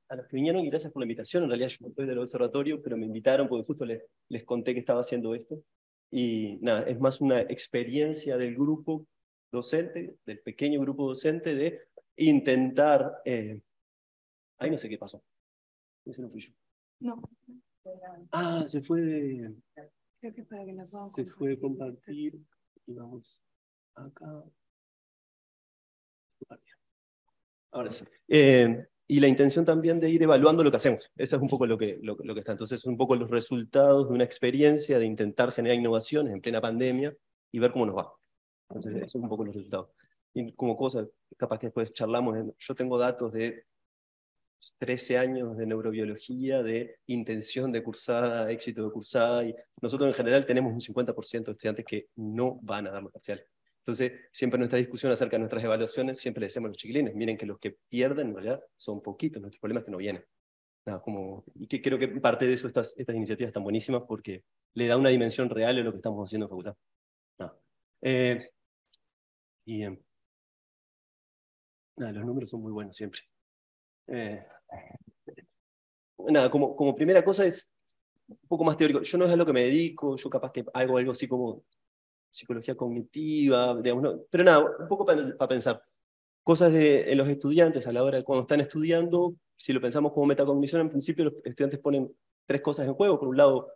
a, los que vinieron y gracias por la invitación. En realidad yo estoy del observatorio, pero me invitaron porque justo les, les conté que estaba haciendo esto. Y nada, es más una experiencia del grupo docente, del pequeño grupo docente, de intentar... Eh, ahí no sé qué pasó. Ese no fui yo. No. Ah, se fue de... Creo que que Se fue compartir y vamos acá. Ahora eh, y la intención también de ir evaluando lo que hacemos. Eso es un poco lo que, lo, que está. Entonces, un poco los resultados de una experiencia de intentar generar innovaciones en plena pandemia y ver cómo nos va. Entonces, eso es un poco los resultados. Y como cosa, capaz que después charlamos, yo tengo datos de 13 años de neurobiología, de intención de cursada, éxito de cursada, y nosotros en general tenemos un 50% de estudiantes que no van a dar los entonces, siempre nuestra discusión acerca de nuestras evaluaciones, siempre le decimos a los chiquilines, miren que los que pierden en son poquitos, nuestros problemas que no vienen. como, y que creo que parte de eso estas, estas iniciativas están buenísimas porque le da una dimensión real a lo que estamos haciendo en facultad. Eh, em, los números son muy buenos siempre. Eh, nada, como, como primera cosa es un poco más teórico. Yo no es a lo que me dedico, yo capaz que hago algo así como psicología cognitiva, digamos, pero nada, un poco para, pensar. Cosas de, los estudiantes a la hora de cuando están estudiando, si lo pensamos como metacognición, en principio los estudiantes ponen tres cosas en juego. Por un lado,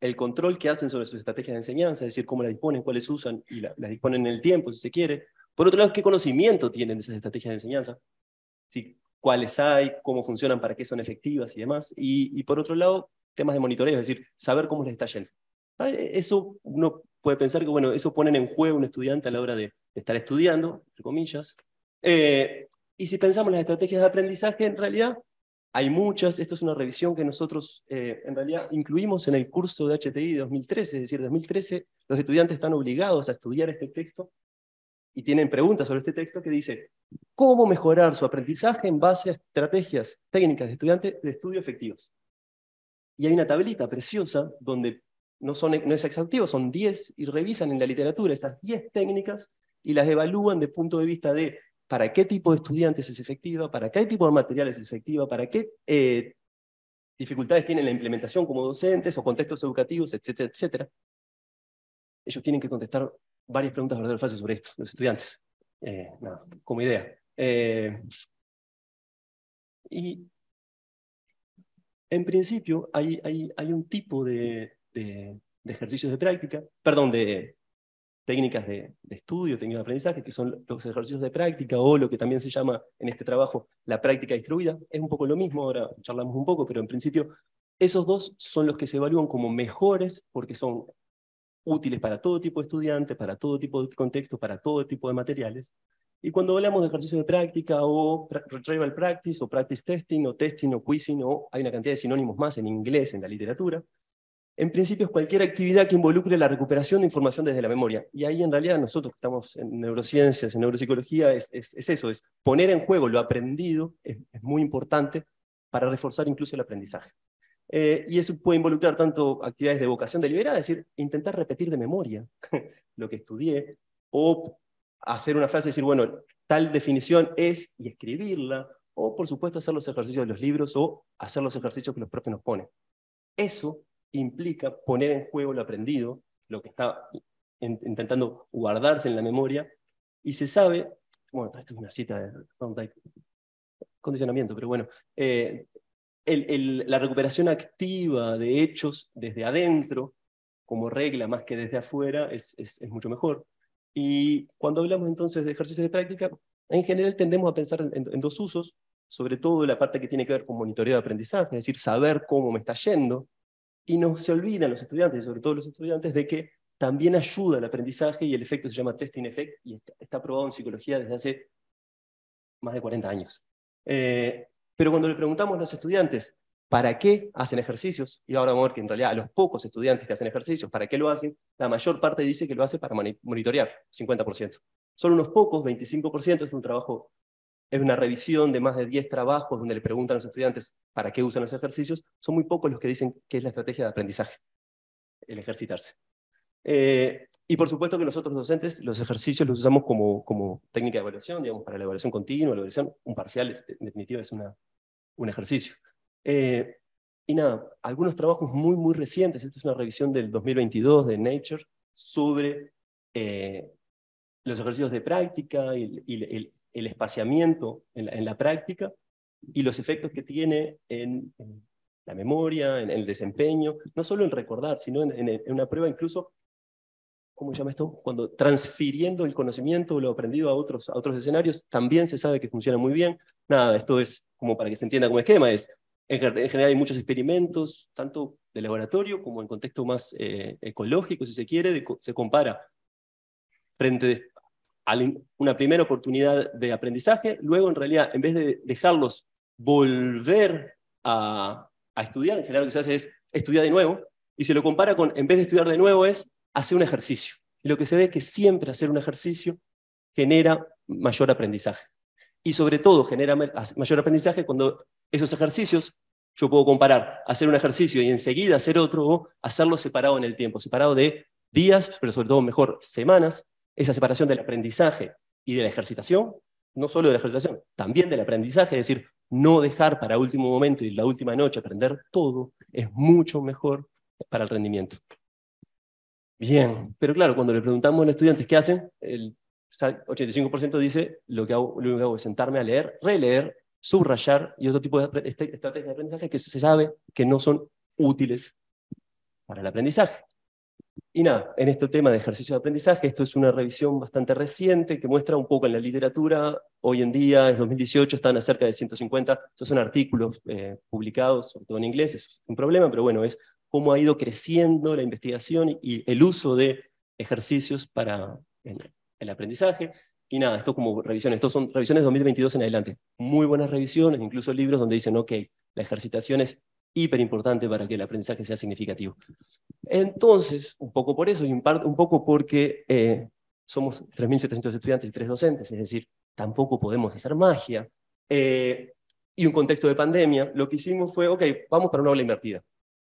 el control que hacen sobre sus estrategias de enseñanza, es decir, cómo las disponen, cuáles usan y las disponen en el tiempo, si se quiere. Por otro lado, qué conocimiento tienen de esas estrategias de enseñanza, si, cuáles hay, cómo funcionan, para qué son efectivas y demás. Y, y por otro lado, temas de monitoreo, es decir, saber cómo les está yendo. Ah, e, eso no puede pensar que, bueno, eso ponen en juego un estudiante a la hora de estar estudiando, entre comillas. Eh, y si pensamos las estrategias de aprendizaje, en realidad hay muchas. Esto es una revisión que nosotros, eh, en realidad, incluimos en el curso de HTI 2013. Es decir, 2013 los estudiantes están obligados a estudiar este texto y tienen preguntas sobre este texto que dice, ¿cómo mejorar su aprendizaje en base a estrategias técnicas de, estudiante de estudio efectivos? Y hay una tablita preciosa donde no, son, no es exhaustivo, son 10 y revisan en la literatura esas 10 técnicas y las evalúan de punto de vista de para qué tipo de estudiantes es efectiva, para qué tipo de materiales es efectiva, para qué eh, dificultades tienen la implementación como docentes o contextos educativos, etcétera, etcétera. Ellos tienen que contestar varias preguntas verdadero o sobre esto, los estudiantes, eh, como idea. Eh, y en principio hay un tipo de, de, ejercicios de práctica, perdón, de técnicas de, estudio, técnicas de aprendizaje, que son los ejercicios de práctica o lo que también se llama en este trabajo la práctica distribuida. Es un poco lo mismo, ahora charlamos un poco, pero en principio esos dos son los que se evalúan como mejores porque son útiles para todo tipo de estudiantes, para todo tipo de contextos, para todo tipo de materiales. Y cuando hablamos de ejercicios de práctica o retrieval practice o practice testing o testing o quizzing o hay una cantidad de sinónimos más en inglés en la literatura, en principio es cualquier actividad que involucre la recuperación de información desde la memoria. Y ahí en realidad nosotros que estamos en neurociencias, en neuropsicología, es, eso, es poner en juego lo aprendido, es, muy importante para reforzar incluso el aprendizaje. Eh, y eso puede involucrar tanto actividades de vocación deliberada, es decir, intentar repetir de memoria [laughs] lo que estudié, o hacer una frase y decir, bueno, tal definición es y escribirla, o por supuesto hacer los ejercicios de los libros o hacer los ejercicios que los profes nos ponen. Eso implica poner en juego lo aprendido, lo que está intentando guardarse en la memoria, y se sabe, bueno, esto es una cita de condicionamiento, pero bueno, eh, la recuperación activa de hechos desde adentro, como regla más que desde afuera, es, es, mucho mejor. Y cuando hablamos entonces de ejercicios de práctica, en general tendemos a pensar en dos usos, sobre todo la parte que tiene que ver con monitoreo de aprendizaje, es decir, saber cómo me está yendo, y no se olvidan los estudiantes, sobre todo los estudiantes, de que también ayuda el aprendizaje y el efecto se llama testing effect y está, aprobado probado en psicología desde hace más de 40 años. Eh, pero cuando le preguntamos a los estudiantes para qué hacen ejercicios, y ahora vamos a ver que en realidad a los pocos estudiantes que hacen ejercicios, ¿para qué lo hacen? La mayor parte dice que lo hace para monitorear, 50%. Solo unos pocos, 25%, es un trabajo es una revisión de más de 10 trabajos donde le preguntan a los estudiantes para qué usan los ejercicios, son muy pocos los que dicen que es la estrategia de aprendizaje, el ejercitarse. Eh, y por supuesto que nosotros docentes los ejercicios los usamos como, como técnica de evaluación, digamos, para la evaluación continua, la evaluación, un parcial, en definitiva, es una, un ejercicio. Eh, y nada, algunos trabajos muy, muy recientes, esta es una revisión del 2022 de Nature sobre eh, los ejercicios de práctica y, el el espaciamiento en la, práctica y los efectos que tiene en, la memoria, en, el desempeño, no solo en recordar, sino en, una prueba incluso, ¿cómo se llama esto? Cuando transfiriendo el conocimiento o lo aprendido a otros, a otros escenarios, también se sabe que funciona muy bien. Nada, esto es como para que se entienda como esquema, es en, general hay muchos experimentos, tanto de laboratorio como en contexto más eh, ecológico, si se quiere, se compara frente una primera oportunidad de aprendizaje, luego en realidad, en vez de dejarlos volver a, estudiar, en general lo que se hace es estudiar de nuevo, y se lo compara con, en vez de estudiar de nuevo, es hacer un ejercicio. Y lo que se ve es que siempre hacer un ejercicio genera mayor aprendizaje. Y sobre todo genera mayor aprendizaje cuando esos ejercicios, yo puedo comparar hacer un ejercicio y enseguida hacer otro o hacerlo separado en el tiempo, separado de días, pero sobre todo mejor semanas, esa separación del aprendizaje y de la ejercitación, no solo de la ejercitación, también del aprendizaje, es decir, no dejar para último momento y la última noche aprender todo, es mucho mejor para el rendimiento. Bien, pero claro, cuando le preguntamos a los estudiantes qué hacen, el 85% dice lo que hago, lo que hago es sentarme a leer, releer, subrayar y otro tipo de este, estrategias de aprendizaje que se sabe que no son útiles para el aprendizaje. Y nada, en este tema de ejercicios de aprendizaje, esto es una revisión bastante reciente que muestra un poco en la literatura, hoy en día, en 2018, están cerca de 150, estos son artículos eh, publicados, sobre todo en inglés, es un problema, pero bueno, es cómo ha ido creciendo la investigación y el uso de ejercicios para el, aprendizaje. Y nada, esto como revisiones, esto son revisiones 2022 en adelante. Muy buenas revisiones, incluso libros donde dicen, ok, la ejercitación es hiper importante para que el aprendizaje sea significativo. Entonces, un poco por eso y un, poco porque eh, somos 3.700 estudiantes y 3 docentes, es decir, tampoco podemos hacer magia. Eh, y un contexto de pandemia, lo que hicimos fue, ok, vamos para una aula invertida.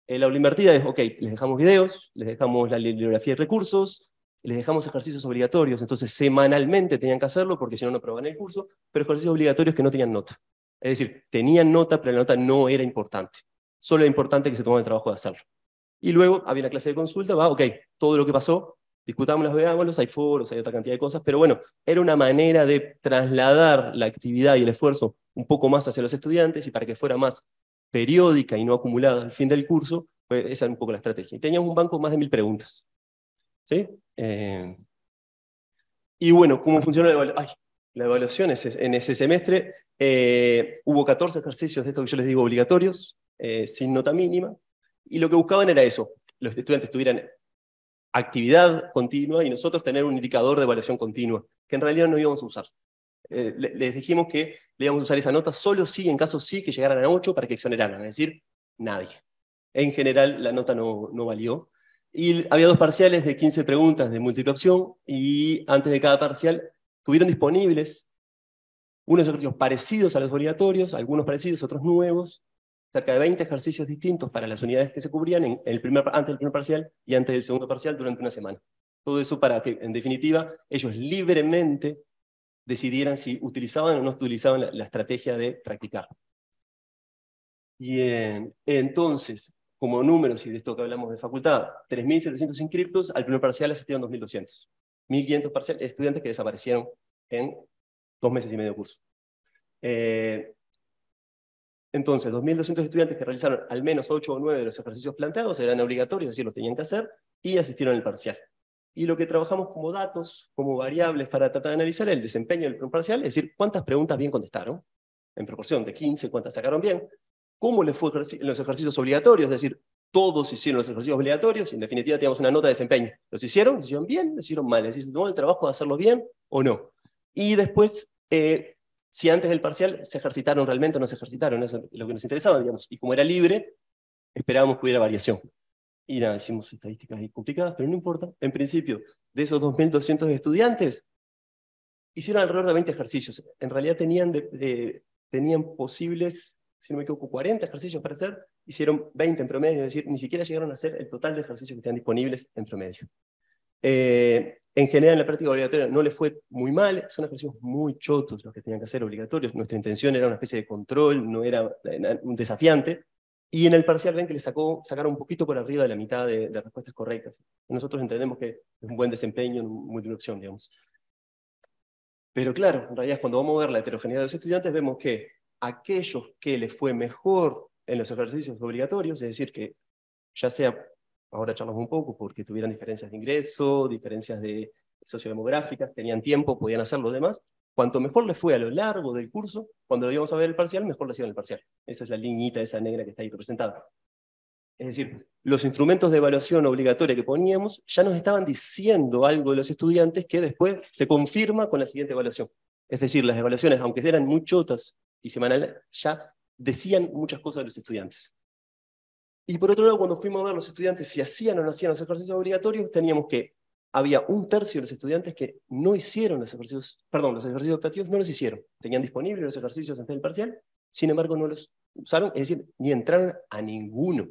La aula invertida es, ok, les dejamos videos, les dejamos la bibliografía y recursos, les dejamos ejercicios obligatorios, entonces semanalmente tenían que hacerlo porque si no, no probaban el curso, pero ejercicios obligatorios que no tenían nota. Es decir, tenían nota, pero la nota no era importante. Solo es importante que se toma el trabajo de hacerlo. Y luego había la clase de consulta, va, ok, todo lo que pasó, discutamos las veámoslo, hay foros, hay otra cantidad de cosas, pero bueno, era una manera de trasladar la actividad y el esfuerzo un poco más hacia los estudiantes y para que fuera más periódica y no acumulada al fin del curso, pues esa era un poco la estrategia. Y teníamos un banco más de mil preguntas. ¿Sí? Eh, y bueno, ¿cómo funciona la evaluación? la evaluación es en ese semestre. Eh, hubo 14 ejercicios de estos que yo les digo obligatorios, eh, sin nota mínima, y lo que buscaban era eso, los estudiantes tuvieran actividad continua y nosotros tener un indicador de evaluación continua, que en realidad no íbamos a usar. Eh, les dijimos que le íbamos a usar esa nota solo si, en caso sí, que llegaran a 8 para que exoneraran, es decir, nadie. En general, la nota no, valió. Y había dos parciales de 15 preguntas de múltiple opción, y antes de cada parcial tuvieron disponibles unos ejercicios parecidos a los obligatorios, algunos parecidos, otros nuevos, cerca de 20 ejercicios distintos para las unidades que se cubrían en el primer, antes del primer parcial y antes del segundo parcial durante una semana. Todo eso para que, en definitiva, ellos libremente decidieran si utilizaban o no utilizaban la, estrategia de practicar. Bien, entonces, como números y de esto que hablamos de facultad, 3.700 inscriptos, al primer parcial asistieron 2.200. 1.500 estudiantes que desaparecieron en dos meses y medio de curso. Eh, entonces, 2.200 estudiantes que realizaron al menos 8 o 9 de los ejercicios planteados eran obligatorios, es decir, los tenían que hacer, y asistieron al parcial. Y lo que trabajamos como datos, como variables para tratar de analizar el desempeño del parcial, es decir, cuántas preguntas bien contestaron, en proporción de 15, cuántas sacaron bien, cómo les fue en los ejercicios obligatorios, es decir, todos hicieron los ejercicios obligatorios, y en definitiva teníamos una nota de desempeño. ¿Los hicieron? ¿Los hicieron bien? ¿Los hicieron mal? ¿Se hicieron el trabajo de hacerlo bien o no? Y después, eh, si antes del parcial se ejercitaron realmente o no se ejercitaron, eso es lo que nos interesaba, digamos. Y como era libre, esperábamos que hubiera variación. Y nada, hicimos estadísticas ahí complicadas, pero no importa. En principio, de esos 2.200 estudiantes, hicieron alrededor de 20 ejercicios. En realidad tenían, tenían posibles, si no me equivoco, 40 ejercicios para hacer, hicieron 20 en promedio, es decir, ni siquiera llegaron a hacer el total de ejercicios que tenían disponibles en promedio. Eh, en general, en la práctica obligatoria no les fue muy mal, son ejercicios muy chotos los que tenían que hacer obligatorios. Nuestra intención era una especie de control, no era eh, un desafiante. Y en el parcial ven que le sacó, sacaron un poquito por arriba de la mitad de, de respuestas correctas. Nosotros entendemos que es un buen desempeño muy buena opción, digamos. Pero claro, en realidad cuando vamos a ver la heterogeneidad de los estudiantes, vemos que aquellos que les fue mejor en los ejercicios obligatorios, es decir, que ya sea ahora charlamos un poco, porque tuvieran diferencias de ingreso, diferencias de sociodemográficas, tenían tiempo, podían hacer lo demás. Cuanto mejor les fue a lo largo del curso, cuando lo íbamos a ver el parcial, mejor lo hacían en el parcial. Esa es la liñita esa negra que está ahí representada. Es decir, los instrumentos de evaluación obligatoria que poníamos ya nos estaban diciendo algo de los estudiantes que después se confirma con la siguiente evaluación. Es decir, las evaluaciones, aunque eran muy y semanales, ya decían muchas cosas de los estudiantes. Y por otro lado, cuando fuimos a ver los estudiantes si hacían o no hacían los ejercicios obligatorios, teníamos que había un tercio de los estudiantes que no hicieron los ejercicios, perdón, los ejercicios optativos no los hicieron. Tenían disponibles los ejercicios antes del parcial, sin embargo no los usaron, es decir, ni entraron a ninguno.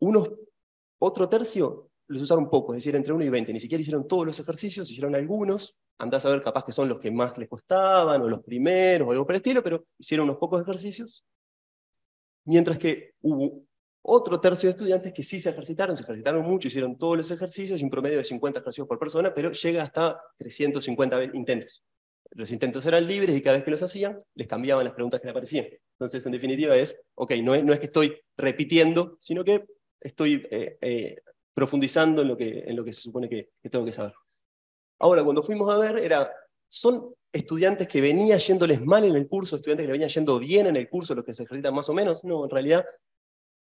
Unos, otro tercio los usaron poco, es decir, entre 1 y 20. Ni siquiera hicieron todos los ejercicios, hicieron algunos. Andás a ver, capaz que son los que más les costaban, o los primeros, o algo por el estilo, pero hicieron unos pocos ejercicios Mientras que hubo otro tercio de estudiantes que sí se ejercitaron, se ejercitaron mucho, hicieron todos los ejercicios, un promedio de 50 ejercicios por persona, pero llega hasta 350 intentos. Los intentos eran libres y cada vez que los hacían, les cambiaban las preguntas que le aparecían. Entonces, en definitiva, es, ok, no es, que estoy repitiendo, sino que estoy eh, eh, profundizando en lo, que, se supone que, tengo que saber. Ahora, cuando fuimos a ver, era, son estudiantes que venía yéndoles mal en el curso, estudiantes que le venía yendo bien en el curso, los que se ejercitan más o menos. No, en realidad,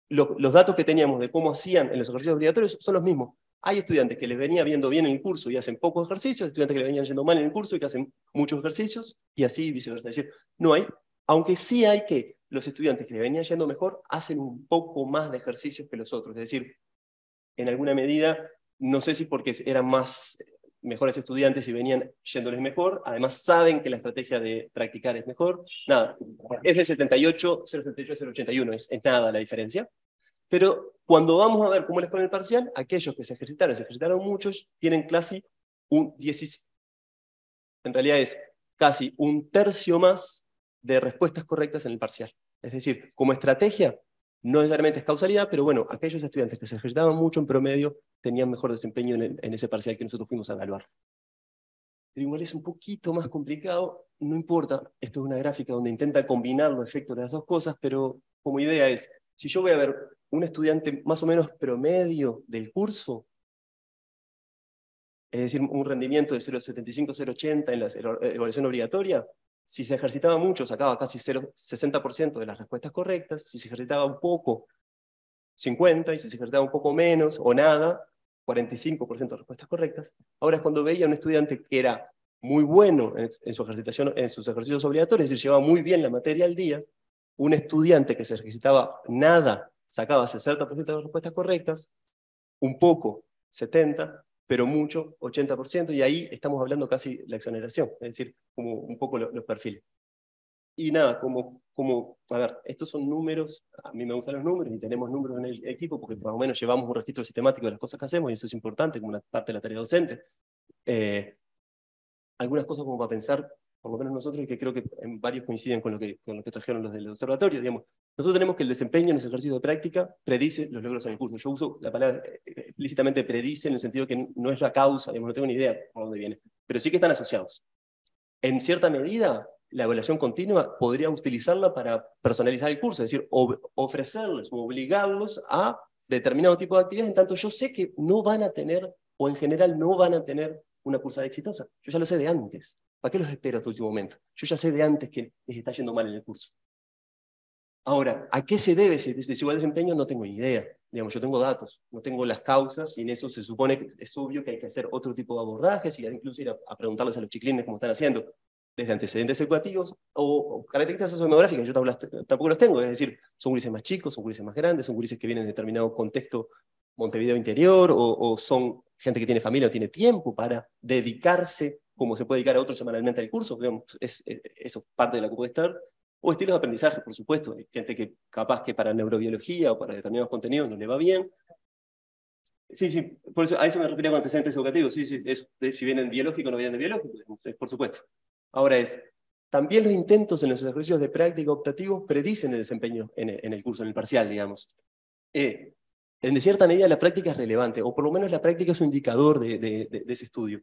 los datos que teníamos de cómo hacían en los ejercicios obligatorios son los mismos. Hay estudiantes que les venía viendo bien en el curso y hacen pocos ejercicios, estudiantes que les venían yendo mal en el curso y que hacen muchos ejercicios, y así viceversa. Es decir, no hay, aunque sí hay que los estudiantes que le venían yendo mejor hacen un poco más de ejercicios que los otros. Es decir, en alguna medida, no sé si porque eran más mejores estudiantes y venían yéndoles mejor, además saben que la estrategia de practicar es mejor, nada, es de 78, 078, 081, es, nada la diferencia, pero cuando vamos a ver cómo les pone el parcial, aquellos que se ejercitaron, se ejercitaron muchos, tienen casi un 10, en realidad es casi un tercio más de respuestas correctas en el parcial. Es decir, como estrategia, no necesariamente es causalidad, pero bueno, aquellos estudiantes que se ejercitaban mucho en promedio tenían mejor desempeño en, ese parcial que nosotros fuimos a evaluar. Pero igual es un poquito más complicado, no importa, esto es una gráfica donde intenta combinar los efectos de las dos cosas, pero como idea es, si yo voy a ver un estudiante más o menos promedio del curso, es decir, un rendimiento de 0,75, 0,80 en la evaluación obligatoria, si se ejercitaba mucho, sacaba casi 60% de las respuestas correctas. Si se ejercitaba un poco, 50. Y si se ejercitaba un poco menos o nada, 45% de respuestas correctas. Ahora es cuando veía un estudiante que era muy bueno en, su ejercitación, en sus ejercicios obligatorios, es decir, llevaba muy bien la materia al día. Un estudiante que se ejercitaba nada, sacaba 60% de las respuestas correctas, un poco, 70, pero mucho, 80%, y ahí estamos hablando casi la exoneración, es decir, como un poco los, perfiles. Y nada, como, como, a ver, estos son números, a mí me gustan los números y tenemos números en el equipo porque más o menos llevamos un registro sistemático de las cosas que hacemos y eso es importante como una parte de la tarea docente. Eh, algunas cosas como para pensar por lo menos nosotros, y que creo que en varios coinciden con lo que, con lo que trajeron los del observatorio, digamos, nosotros tenemos que el desempeño en ese ejercicio de práctica predice los logros en el curso. Yo uso la palabra eh, eh, explícitamente predice en el sentido que no es la causa, digamos, no tengo ni idea por dónde viene, pero sí que están asociados. En cierta medida, la evaluación continua podría utilizarla para personalizar el curso, es decir, ofrecerles o obligarlos a determinado tipo de actividades, en tanto yo sé que no van a tener, o en general no van a tener, una cursada exitosa. Yo ya lo sé de antes. ¿Para qué los espero hasta el último momento? Yo ya sé de antes que les está yendo mal en el curso. Ahora, ¿a qué se debe ese desigual desempeño? No tengo ni idea. Digamos, yo tengo datos, no tengo las causas, y en eso se supone que es obvio que hay que hacer otro tipo de abordajes, y incluso ir a, preguntarles a los chiquilines cómo están haciendo, desde antecedentes educativos o, características sociodemográficas, yo tampoco las tengo, es decir, son gurises más chicos, son gurises más grandes, son gurises que vienen de determinado contexto Montevideo interior, o, o son gente que tiene familia o tiene tiempo para dedicarse como se puede dedicar a otro semanalmente al curso, digamos, es, eh, eso es parte de la que O estilos de aprendizaje, por supuesto. gente que capaz que para neurobiología o para determinados contenidos no le va bien. Sí, sí, por eso, a eso me refería con antecedentes educativos. Sí, sí, es, si vienen biológico o no vienen de biológico, por supuesto. Ahora es, también los intentos en los ejercicios de práctica optativos predicen el desempeño en el, curso, en el parcial, digamos. Eh, en cierta medida la práctica es relevante, o por lo menos la práctica es un indicador de ese estudio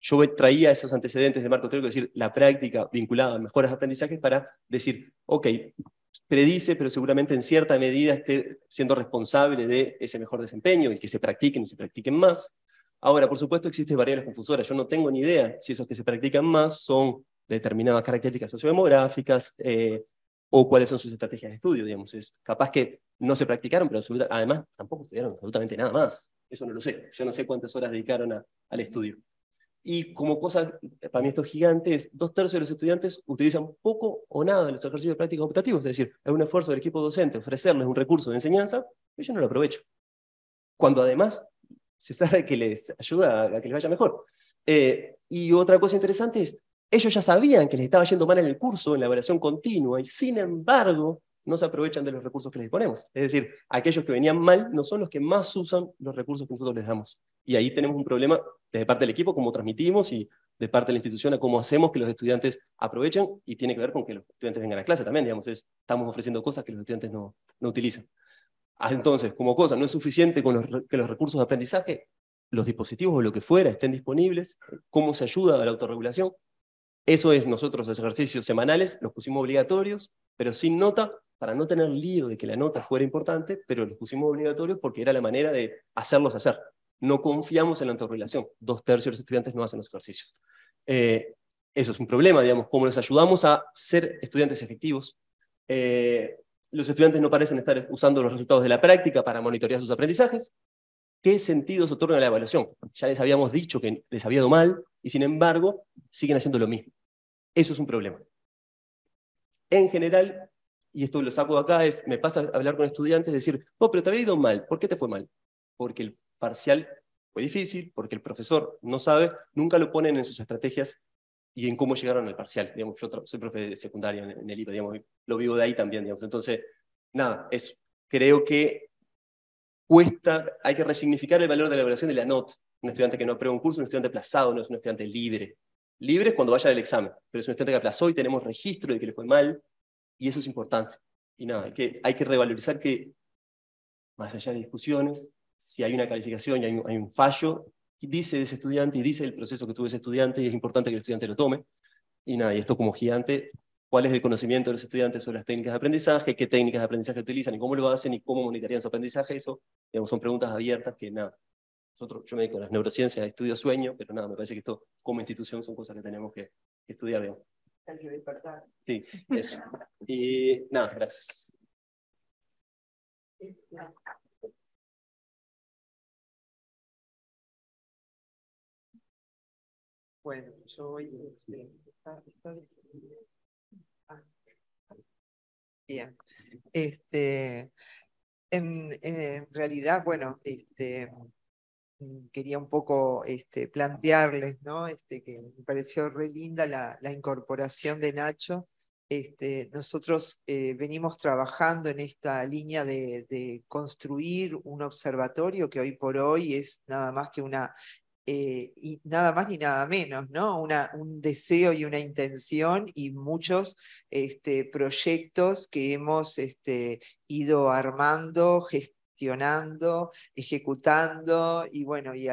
yo traía esos antecedentes de marco teórico, es decir, la práctica vinculada a mejores aprendizajes para decir, ok, predice, pero seguramente en cierta medida esté siendo responsable de ese mejor desempeño y que se practiquen y se practiquen más. Ahora, por supuesto, existen variables confusoras. Yo no tengo ni idea si esos que se practican más son determinadas características sociodemográficas eh, o cuáles son sus estrategias de estudio, digamos. Es capaz que no se practicaron, pero además tampoco estudiaron absolutamente nada más. Eso no lo sé. Yo no sé cuántas horas dedicaron al estudio. Y como cosa, para mí esto es gigante, dos tercios de los estudiantes utilizan poco o nada de los ejercicios de optativos, es decir, es un esfuerzo del equipo docente ofrecerles un recurso de enseñanza, ellos no lo aprovechan. Cuando además se sabe que les ayuda a que les vaya mejor. Eh, y otra cosa interesante es, ellos ya sabían que les estaba yendo mal en el curso, en la evaluación continua, y sin embargo no se aprovechan de los recursos que les disponemos. Es decir, aquellos que venían mal no son los que más usan los recursos que nosotros les damos. Y ahí tenemos un problema desde parte del equipo, cómo transmitimos y de parte de la institución a cómo hacemos que los estudiantes aprovechen y tiene que ver con que los estudiantes vengan a clase también, digamos, es, estamos ofreciendo cosas que los estudiantes no, no utilizan. Ah, entonces, como cosa, no es suficiente con que los recursos de aprendizaje, los dispositivos o lo que fuera estén disponibles, cómo se ayuda a la autorregulación. Eso es nosotros los ejercicios semanales, los pusimos obligatorios, pero sin nota, para no tener lío de que la nota fuera importante, pero los pusimos obligatorios porque era la manera de hacerlos hacer. No confiamos en la autorregulación. Dos tercios de los estudiantes no hacen los ejercicios. Eh, eso es un problema, digamos, cómo nos ayudamos a ser estudiantes efectivos. Eh, los estudiantes no parecen estar usando los resultados de la práctica para monitorear sus aprendizajes. ¿Qué sentido se otorga la evaluación? Ya les habíamos dicho que les había ido mal y sin embargo siguen haciendo lo mismo. Eso es un problema. En general, y esto lo saco de acá, es, me pasa hablar con estudiantes, decir, oh, pero te había ido mal, ¿por qué te fue mal? Porque el parcial fue difícil porque el profesor no sabe, nunca lo ponen en sus estrategias y en cómo llegaron al parcial. Digamos, yo soy profe de secundaria en, el IPA lo vivo de ahí también. Digamos. Entonces, nada, eso. Creo que cuesta, hay que resignificar el valor de la evaluación de la NOT. Un estudiante que no aprueba un curso, un estudiante aplazado, no es un estudiante libre. Libre es cuando vaya al examen, pero es un estudiante que aplazó y tenemos registro de que le fue mal, y eso es importante. Y nada, que hay que revalorizar que, más allá de discusiones, si hay una calificación y hay un, hay un fallo, dice ese estudiante y dice el proceso que tuvo ese estudiante y es importante que el estudiante lo tome. Y nada, y esto como gigante, cuál es el conocimiento de los estudiantes sobre las técnicas de aprendizaje, qué técnicas de aprendizaje utilizan y cómo lo hacen y cómo monitorean su aprendizaje, eso digamos, son preguntas abiertas que nada. Nosotros, yo me dedico a las neurociencias, estudio sueño, pero nada, me parece que esto como institución son cosas que tenemos que, estudiar. Digamos. Sí, eso. [laughs] Y nada, gracias. Bueno, yo este, está, ah. Bien. Este, en, realidad, bueno, este, quería un poco este, plantearles, ¿no? Este, que me pareció re linda la, incorporación de Nacho. Este, nosotros eh, venimos trabajando en esta línea de, de, construir un observatorio que hoy por hoy es nada más que una eh, y nada más ni nada menos, ¿no? un deseo y una intención y muchos este, proyectos que hemos este, ido armando, gestionando, ejecutando y bueno, y,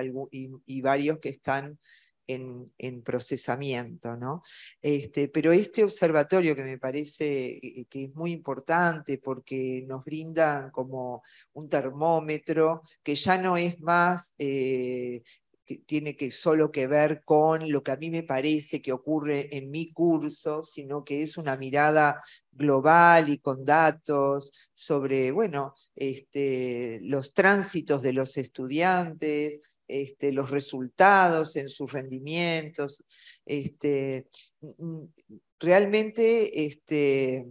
y, varios que están en, procesamiento. ¿no? Este, pero este observatorio que me parece eh, que es muy importante porque nos brindan como un termómetro que ya no es más eh, tiene que solo que ver con lo que a mí me parece que ocurre en mi curso, sino que es una mirada global y con datos sobre, bueno, este, los tránsitos de los estudiantes, este, los resultados en sus rendimientos. Este, mm, mm, realmente este,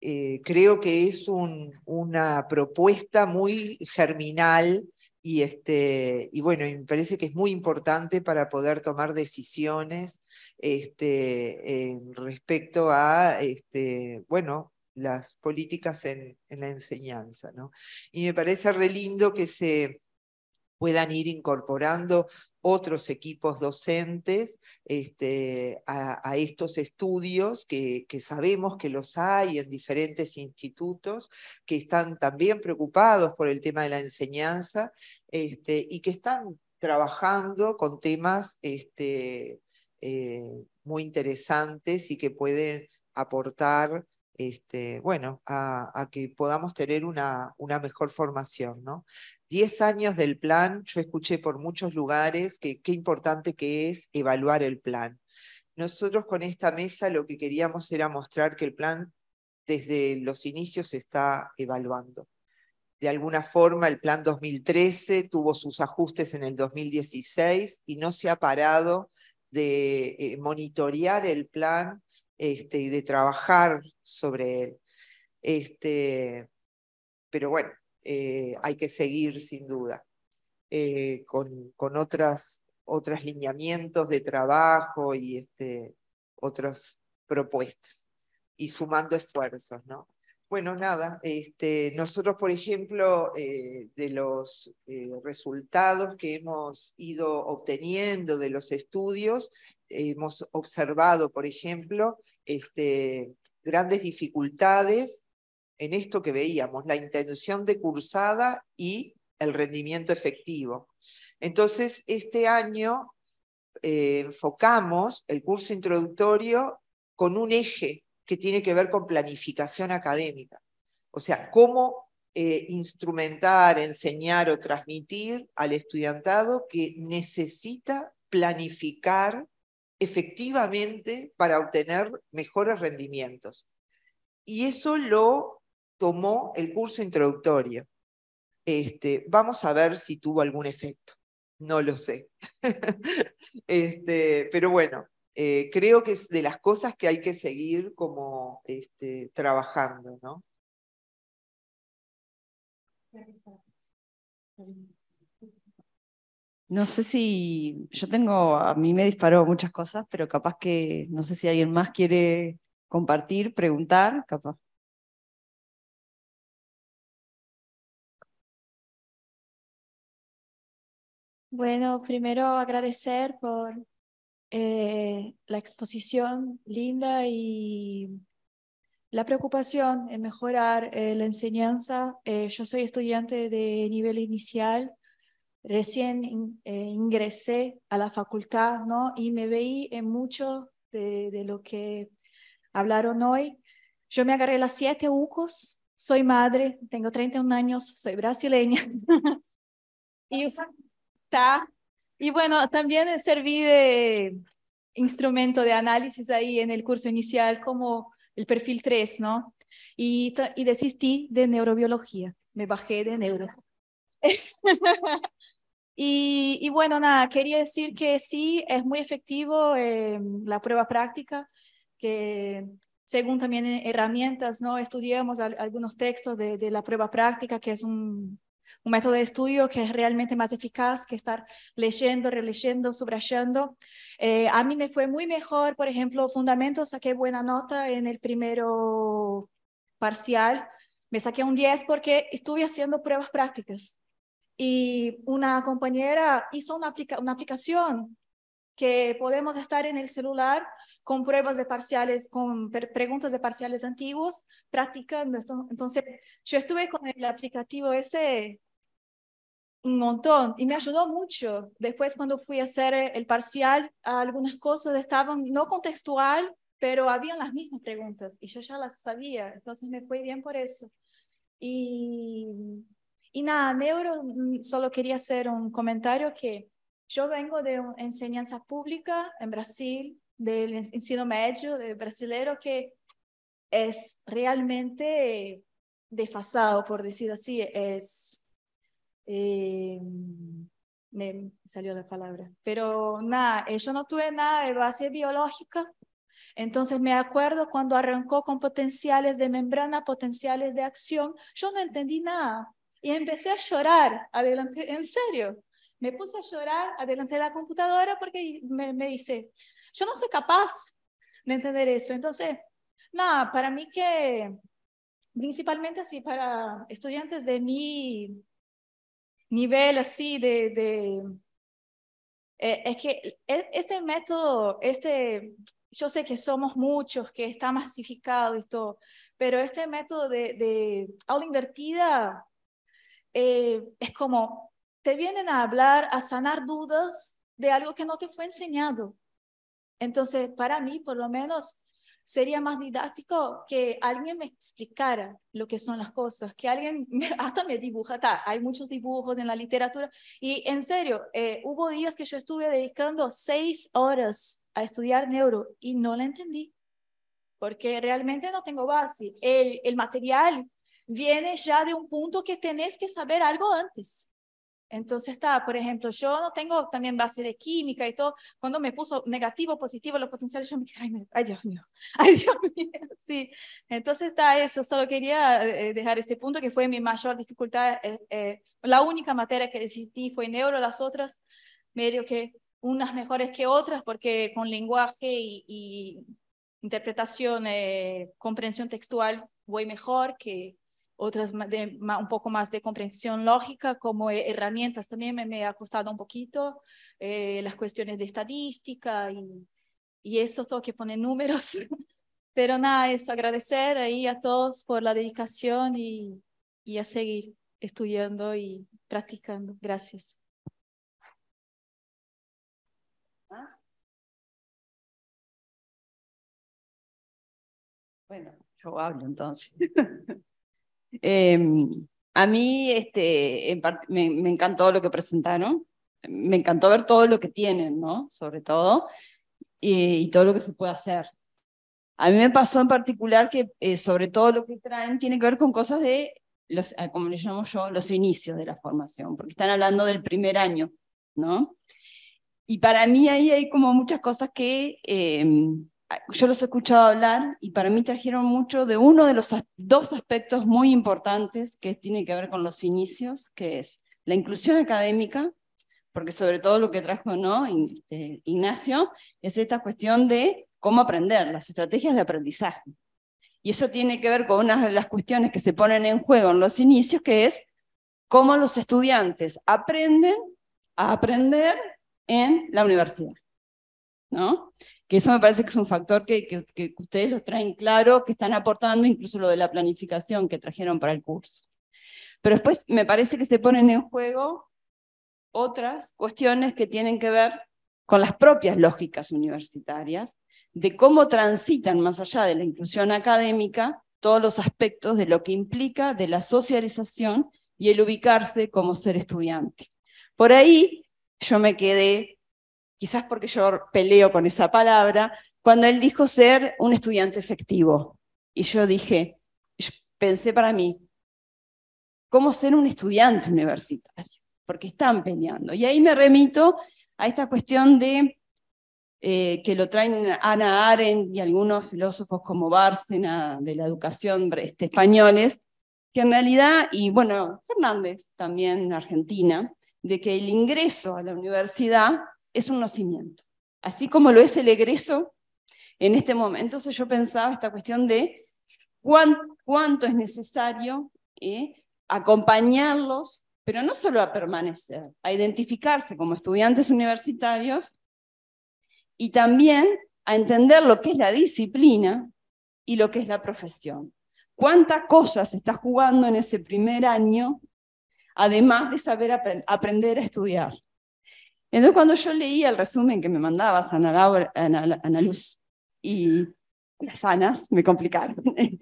eh, creo que es una propuesta muy germinal y, este, y bueno, me parece que es muy importante para poder tomar decisiones este, respecto a, este, bueno, las políticas en, la enseñanza. ¿no? Y me parece re lindo que se, puedan ir incorporando otros equipos docentes este, a, estos estudios que, sabemos que los hay en diferentes institutos, que están también preocupados por el tema de la enseñanza este, y que están trabajando con temas este, eh, muy interesantes y que pueden aportar bueno, a, que podamos tener una, una mejor formación. ¿no? 10 años del plan, yo escuché por muchos lugares que qué importante que es evaluar el plan. Nosotros con esta mesa lo que queríamos era mostrar que el plan desde los inicios se está evaluando. De alguna forma, el plan 2013 tuvo sus ajustes en el 2016 y no se ha parado de eh, monitorear el plan este, y de trabajar sobre él. Este, pero bueno, eh, hay que seguir sin duda eh, con, otras, otros lineamientos de trabajo y este, otras propuestas y sumando esfuerzos, ¿no? Bueno, nada, este, nosotros, por ejemplo, eh, de los resultados que hemos ido obteniendo de los estudios, hemos observado, por ejemplo, este, grandes dificultades en esto que veíamos, la intención de cursada y el rendimiento efectivo. Entonces, este año eh, enfocamos el curso introductorio con un eje que tiene que ver con planificación académica, o sea, cómo eh, instrumentar, enseñar o transmitir al estudiantado que necesita planificar efectivamente para obtener mejores rendimientos. Y eso lo tomó el curso introductorio. Este, vamos a ver si tuvo algún efecto. No lo sé. [laughs] Este, pero bueno, eh, creo que es de las cosas que hay que seguir como este, trabajando, ¿no? No sé si yo tengo, a mí me disparó muchas cosas, pero capaz que, no sé si alguien más quiere compartir, preguntar, capaz. Bueno, primero agradecer por eh, la exposición linda y la preocupación en mejorar eh, la enseñanza. Eh, yo soy estudiante de nivel inicial, recién ingresé a la facultad ¿no? y me veí en mucho de, lo que hablaron hoy. Yo me agarré las siete UCOS, soy madre, tengo 31 años, soy brasileña. [laughs] y y bueno, también eh, serví de instrumento de análisis ahí en el curso inicial como el perfil 3, ¿no? Y, y desistí de neurobiología, me bajé de neuro. [laughs] y, y, bueno, nada, quería decir que sí, es muy efectivo eh, la prueba práctica, que según también eh, herramientas, ¿no? Estudiamos algunos textos de, de, la prueba práctica, que es un, un método de estudio que es realmente más eficaz que estar leyendo, releyendo, subrayando. Eh, a mí me fue muy mejor, por ejemplo, Fundamentos, saqué buena nota en el primero parcial, me saqué un 10 porque estuve haciendo pruebas prácticas. Y una compañera hizo una, aplicación que podemos estar en el celular con pruebas de parciales, con preguntas de parciales antiguos, practicando Entonces, yo estuve con el aplicativo ese un montón y me ayudó mucho. Después cuando fui a hacer eh, el parcial, algunas cosas estaban no contextual, pero habían las mismas preguntas y yo ya las sabía, entonces me fue bien por eso. Y, y nada, neuro, mm, solo quería hacer un comentario que yo vengo de enseñanza pública en Brasil, del ensino medio de brasilero que es realmente eh, desfasado, por decir así, es eh, me salió la palabra, pero nada, eh, yo no tuve nada de base biológica, entonces me acuerdo cuando arrancó con potenciales de membrana, potenciales de acción, yo no entendí nada y empecé a llorar adelante, en serio, me puse a llorar adelante de la computadora porque me, me dice, yo no soy capaz de entender eso, entonces nada, para mí que principalmente así para estudiantes de mi nivel así de... de eh, es que e-, este método, este, yo sé que somos muchos, que está masificado y todo, pero este método de, de aula invertida eh, es como, te vienen a hablar, a sanar dudas de algo que no te fue enseñado. Entonces, para mí, por lo menos, sería más didáctico que alguien me explicara lo que son las cosas, que alguien me, [laughs] hasta me dibujara. Hay muchos dibujos en la literatura. Y en serio, eh, hubo días que yo estuve dedicando seis horas a estudiar neuro y no la entendí, porque realmente no tengo base. El, el material viene ya de un punto que tenés que saber algo antes. Entonces, está, por ejemplo, yo no tengo también base de química y todo. Cuando me puso negativo, positivo, los potenciales, yo me quedé, ay, Dios mío, ay Dios mío, [laughs] [laughs] sí. Entonces, está eso. Solo quería eh, dejar este punto que fue mi mayor dificultad. Eh, eh, la única materia que decidí fue neuro, las otras, medio que unas mejores que otras, porque con lenguaje y, y interpretación, comprensión textual, voy mejor que otras un poco más de comprensión lógica, como herramientas también me, ha costado un poquito, eh, las cuestiones de estadística y, eso, todo que pone números. [laughs] Pero nada, eso, agradecer ahí a todos por la dedicación y, y a seguir estudiando y practicando. Gracias. Bueno, yo hablo entonces. [laughs] Em, a mí este, me, me, encantó lo que presentaron, me encantó ver todo lo que tienen, ¿no? Sobre todo, y, todo lo que se puede hacer. A mí me pasó en particular que eh, sobre todo lo que traen tiene que ver con cosas de, los, como le llamo yo, los inicios de la formación, porque están hablando del primer año, ¿no? Y para mí ahí hay como muchas cosas que em, Ah, yo los he escuchado hablar y para mí trajeron mucho de uno de los dos aspectos muy importantes que tiene que ver con los inicios, que es la inclusión académica, porque sobre todo lo que trajo ¿no? Este, Ignacio es esta cuestión de cómo aprender, las estrategias de aprendizaje. Y eso tiene que ver con una de las cuestiones que se ponen en juego en los inicios, que es cómo los estudiantes aprenden a aprender en la universidad. ¿no? que eso me parece que es un factor que, ustedes lo traen claro, que están aportando incluso lo de la planificación que trajeron para el curso. Pero después me parece que se ponen en juego otras cuestiones que tienen que ver con las propias lógicas universitarias, de cómo transitan más allá de la inclusión académica todos los aspectos de lo que implica de la socialización y el ubicarse como ser estudiante. Por ahí yo me quedé quizás porque yo peleo con esa palabra, cuando él dijo ser un estudiante efectivo. Y yo dije, pensé para mí, ¿cómo ser un estudiante universitario? Porque están peleando. Y ahí me remito a esta cuestión de eh, que lo traen Ana Arendt y algunos filósofos como Bárcena de la educación este, españoles, que en realidad, y bueno, Fernández también en Argentina, de que el ingreso a la universidad es un nacimiento, así como lo es el egreso en este momento. Entonces yo pensaba esta cuestión de cuánto, es necesario eh, acompañarlos, pero no solo a permanecer, a identificarse como estudiantes universitarios y también a entender lo que es la disciplina y lo que es la profesión. ¿Cuántas cosas está jugando en ese primer año, además de saber aprender a estudiar? Entonces, cuando yo leía el resumen que me mandaba Ana, Laura, Luz y las Anas, me complicaron. [laughs]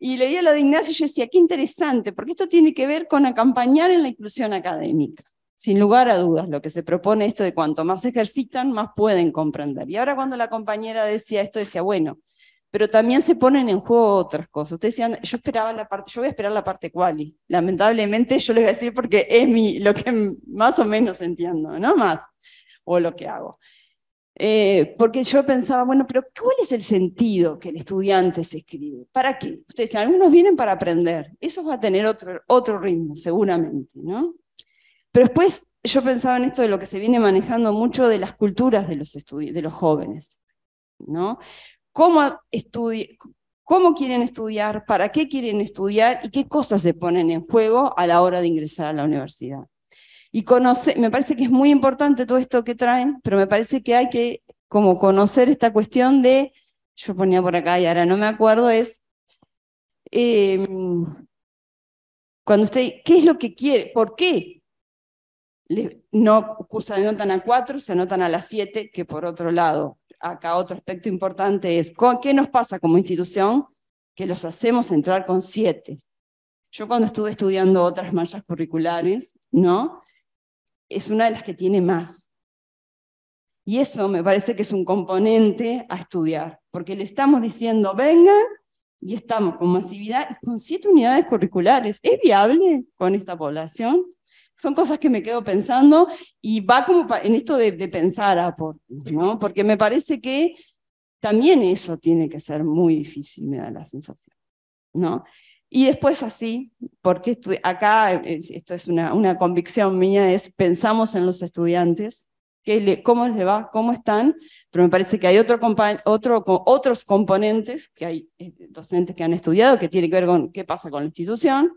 y leía lo de Ignacio y yo decía, qué interesante, porque esto tiene que ver con acompañar en la inclusión académica. Sin lugar a dudas, lo que se propone esto de cuanto más ejercitan, más pueden comprender. Y ahora cuando la compañera decía esto, decía, bueno, pero también se ponen en juego otras cosas. Ustedes decían, yo esperaba la parte, yo voy a esperar la parte quali. Lamentablemente yo les voy a decir porque es lo que más o menos entiendo, no más, o lo que hago. Eh, porque yo pensaba, bueno, pero ¿cuál es el sentido que el estudiante se escribe? ¿Para qué? Ustedes decían, algunos vienen para aprender, eso va a tener otro, otro ritmo, seguramente, ¿no? Pero después yo pensaba en esto de lo que se viene manejando mucho de las culturas de los, de los jóvenes, ¿no? cómo, cómo quieren estudiar, para qué quieren estudiar y qué cosas se ponen en juego a la hora de ingresar a la universidad. Y me parece que es muy importante todo esto que traen, pero me parece que hay que como conocer esta cuestión de, yo ponía por acá y ahora no me acuerdo, es em, cuando usted, ¿qué es lo que quiere? ¿Por qué? no cursan, anotan a cuatro, se anotan a las siete? que por otro lado acá otro aspecto importante es, ¿qué nos pasa como institución? Que los hacemos entrar con siete. Yo cuando estuve estudiando otras mallas curriculares, ¿no? Es una de las que tiene más. Y eso me parece que es un componente a estudiar, porque le estamos diciendo, vengan, y estamos con masividad, con siete unidades curriculares. ¿Es viable con esta población? son cosas que me quedo pensando y va como en esto de, pensar a ah, por, ¿no? Porque me parece que también eso tiene que ser muy difícil, me da la sensación, ¿no? Y después así, porque acá, eh, eh, esto es una, una, convicción mía, es pensamos en los estudiantes, que cómo les va, cómo están, pero me parece que hay otro, otro, otros componentes, que hay eh, docentes que han estudiado, que tiene que ver con qué pasa con la institución,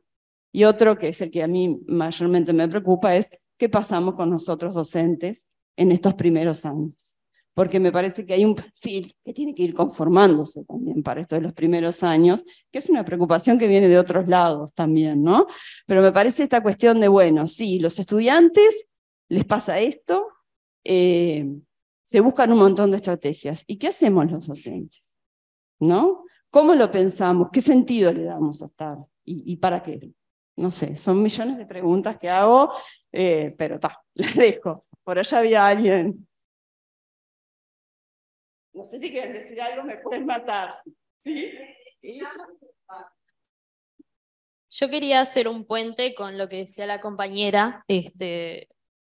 y otro, que es el que a mí mayormente me preocupa, es qué pasamos con nosotros docentes en estos primeros años. Porque me parece que hay un perfil que tiene que ir conformándose también para esto de los primeros años, que es una preocupación que viene de otros lados también, ¿no? Pero me parece esta cuestión de, bueno, sí, los estudiantes les pasa esto, eh, se buscan un montón de estrategias. ¿Y qué hacemos los docentes? ¿No? ¿Cómo lo pensamos? ¿Qué sentido le damos a estar? y para qué? No sé, son millones de preguntas que hago, eh, pero está, les [laughs] dejo. Por allá había alguien. No sé si quieren decir algo, me pueden matar. ¿Sí? Yo quería hacer un puente con lo que decía la compañera, este,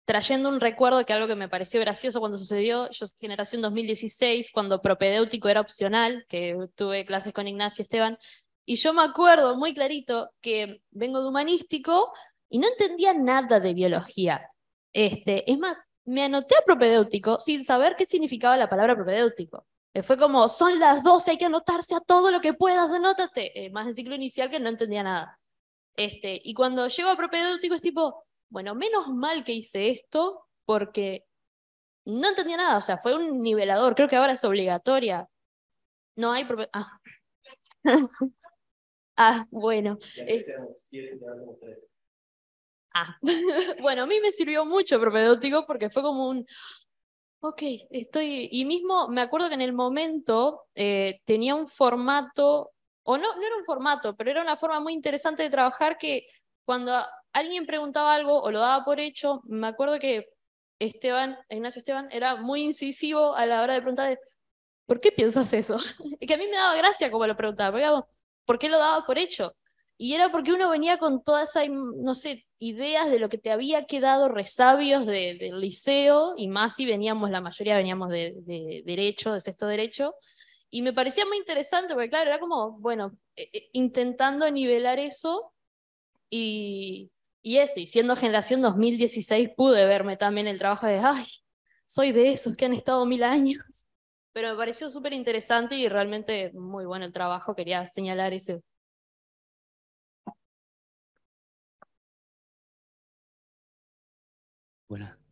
trayendo un recuerdo que algo que me pareció gracioso cuando sucedió, yo generación 2016, cuando propedéutico era opcional, que tuve clases con Ignacio Esteban, y yo me acuerdo muy clarito que vengo de humanístico y no entendía nada de biología. Este, es más, me anoté a propedéutico sin saber qué significaba la palabra propedéutico. Eh, fue como, son las 12, hay que anotarse a todo lo que puedas, anótate. Eh, más en ciclo inicial que no entendía nada. Este, y cuando llego a propedéutico es tipo, bueno, menos mal que hice esto porque no entendía nada, o sea, fue un nivelador, creo que ahora es obligatoria. No hay... Ah. [laughs] Ah, bueno. Eh. ah, [laughs] bueno, a mí me sirvió mucho propedéutico porque fue como un, ok, estoy, y mismo me acuerdo que en el momento eh, tenía un formato, o no, no era un formato, pero era una forma muy interesante de trabajar que cuando alguien preguntaba algo o lo daba por hecho, me acuerdo que Esteban, Ignacio Esteban, era muy incisivo a la hora de preguntar, ¿por qué piensas eso? [laughs] Y que a mí me daba gracia como lo preguntaba, porque ¿Por qué lo daba por hecho. Y era porque uno venía con todas esas, no sé, ideas de lo que te había quedado resabios del liceo, y más si veníamos, la mayoría veníamos de, derecho, de sexto derecho, y me parecía muy interesante, porque claro, era como, bueno, e, e, intentando nivelar eso, y, y eso, y siendo generación 2016 pude verme también el trabajo de, ay, soy de esos que han estado mil años, pero me pareció súper interesante y realmente muy bueno el trabajo, quería señalar ese.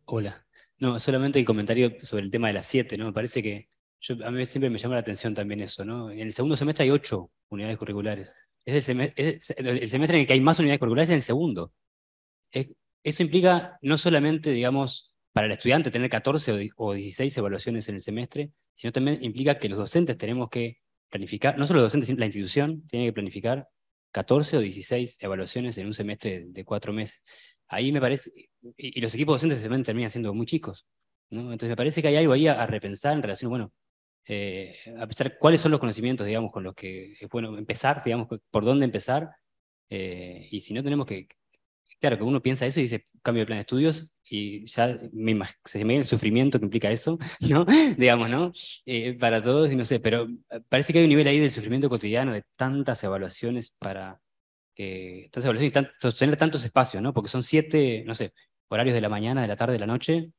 hola. No, solamente el comentario sobre el tema de las siete ¿no? Me parece que yo, a mí siempre me llama la atención también eso, ¿no? En el segundo semestre hay ocho unidades curriculares. Es el, semestre, en el que hay más unidades curriculares en el segundo. eso implica no solamente, digamos, para el estudiante tener 14 o 16 evaluaciones en el semestre, sino también implica que los docentes tenemos que planificar, no solo los docentes, sino la institución tiene que planificar 14 o 16 evaluaciones en un semestre de cuatro meses. Ahí me parece, y, los equipos docentes también terminan siendo muy chicos, ¿no? Entonces me parece que hay algo ahí a, repensar en relación, bueno, eh, a pesar cuáles son los conocimientos, digamos, con los que es bueno empezar, digamos, por dónde empezar, eh, y si no tenemos que, Claro, que uno piensa eso y dice, cambio de plan de estudios y ya me se me viene el sufrimiento que implica eso, [laughs] ¿no? Digamos, ¿no? Eh, para todos y no sé, pero eh, parece que hay un nivel ahí del sufrimiento cotidiano, de tantas evaluaciones para... tener tantos espacios, ¿no? Porque son siete, no sé, horarios de la mañana, de la tarde, de la noche,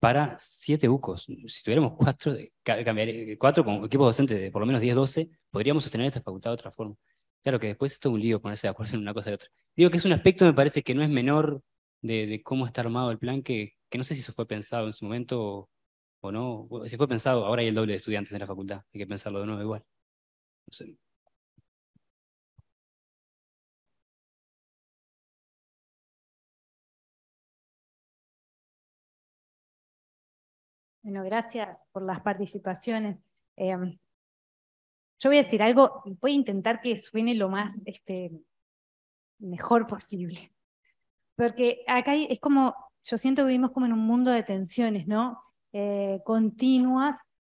para siete bucos. Si tuviéramos cuatro, cambiar, eh, cuatro con equipos docentes de por lo menos 10, 12, podríamos sostener esta facultad de otra forma. Claro que después es todo un lío ponerse de acuerdo en una cosa y otra. Digo que es un aspecto, me parece, que no es menor de, cómo está armado el plan, que, que, no sé si eso fue pensado en su momento o, no. si fue pensado, ahora hay el doble de estudiantes en la facultad, hay que pensarlo de nuevo igual. Bueno, gracias por las participaciones. Em, yo voy a decir algo, voy a intentar que suene lo más este, mejor posible. Porque acá es como, yo siento que vivimos como en un mundo de tensiones, ¿no? Eh, continuas.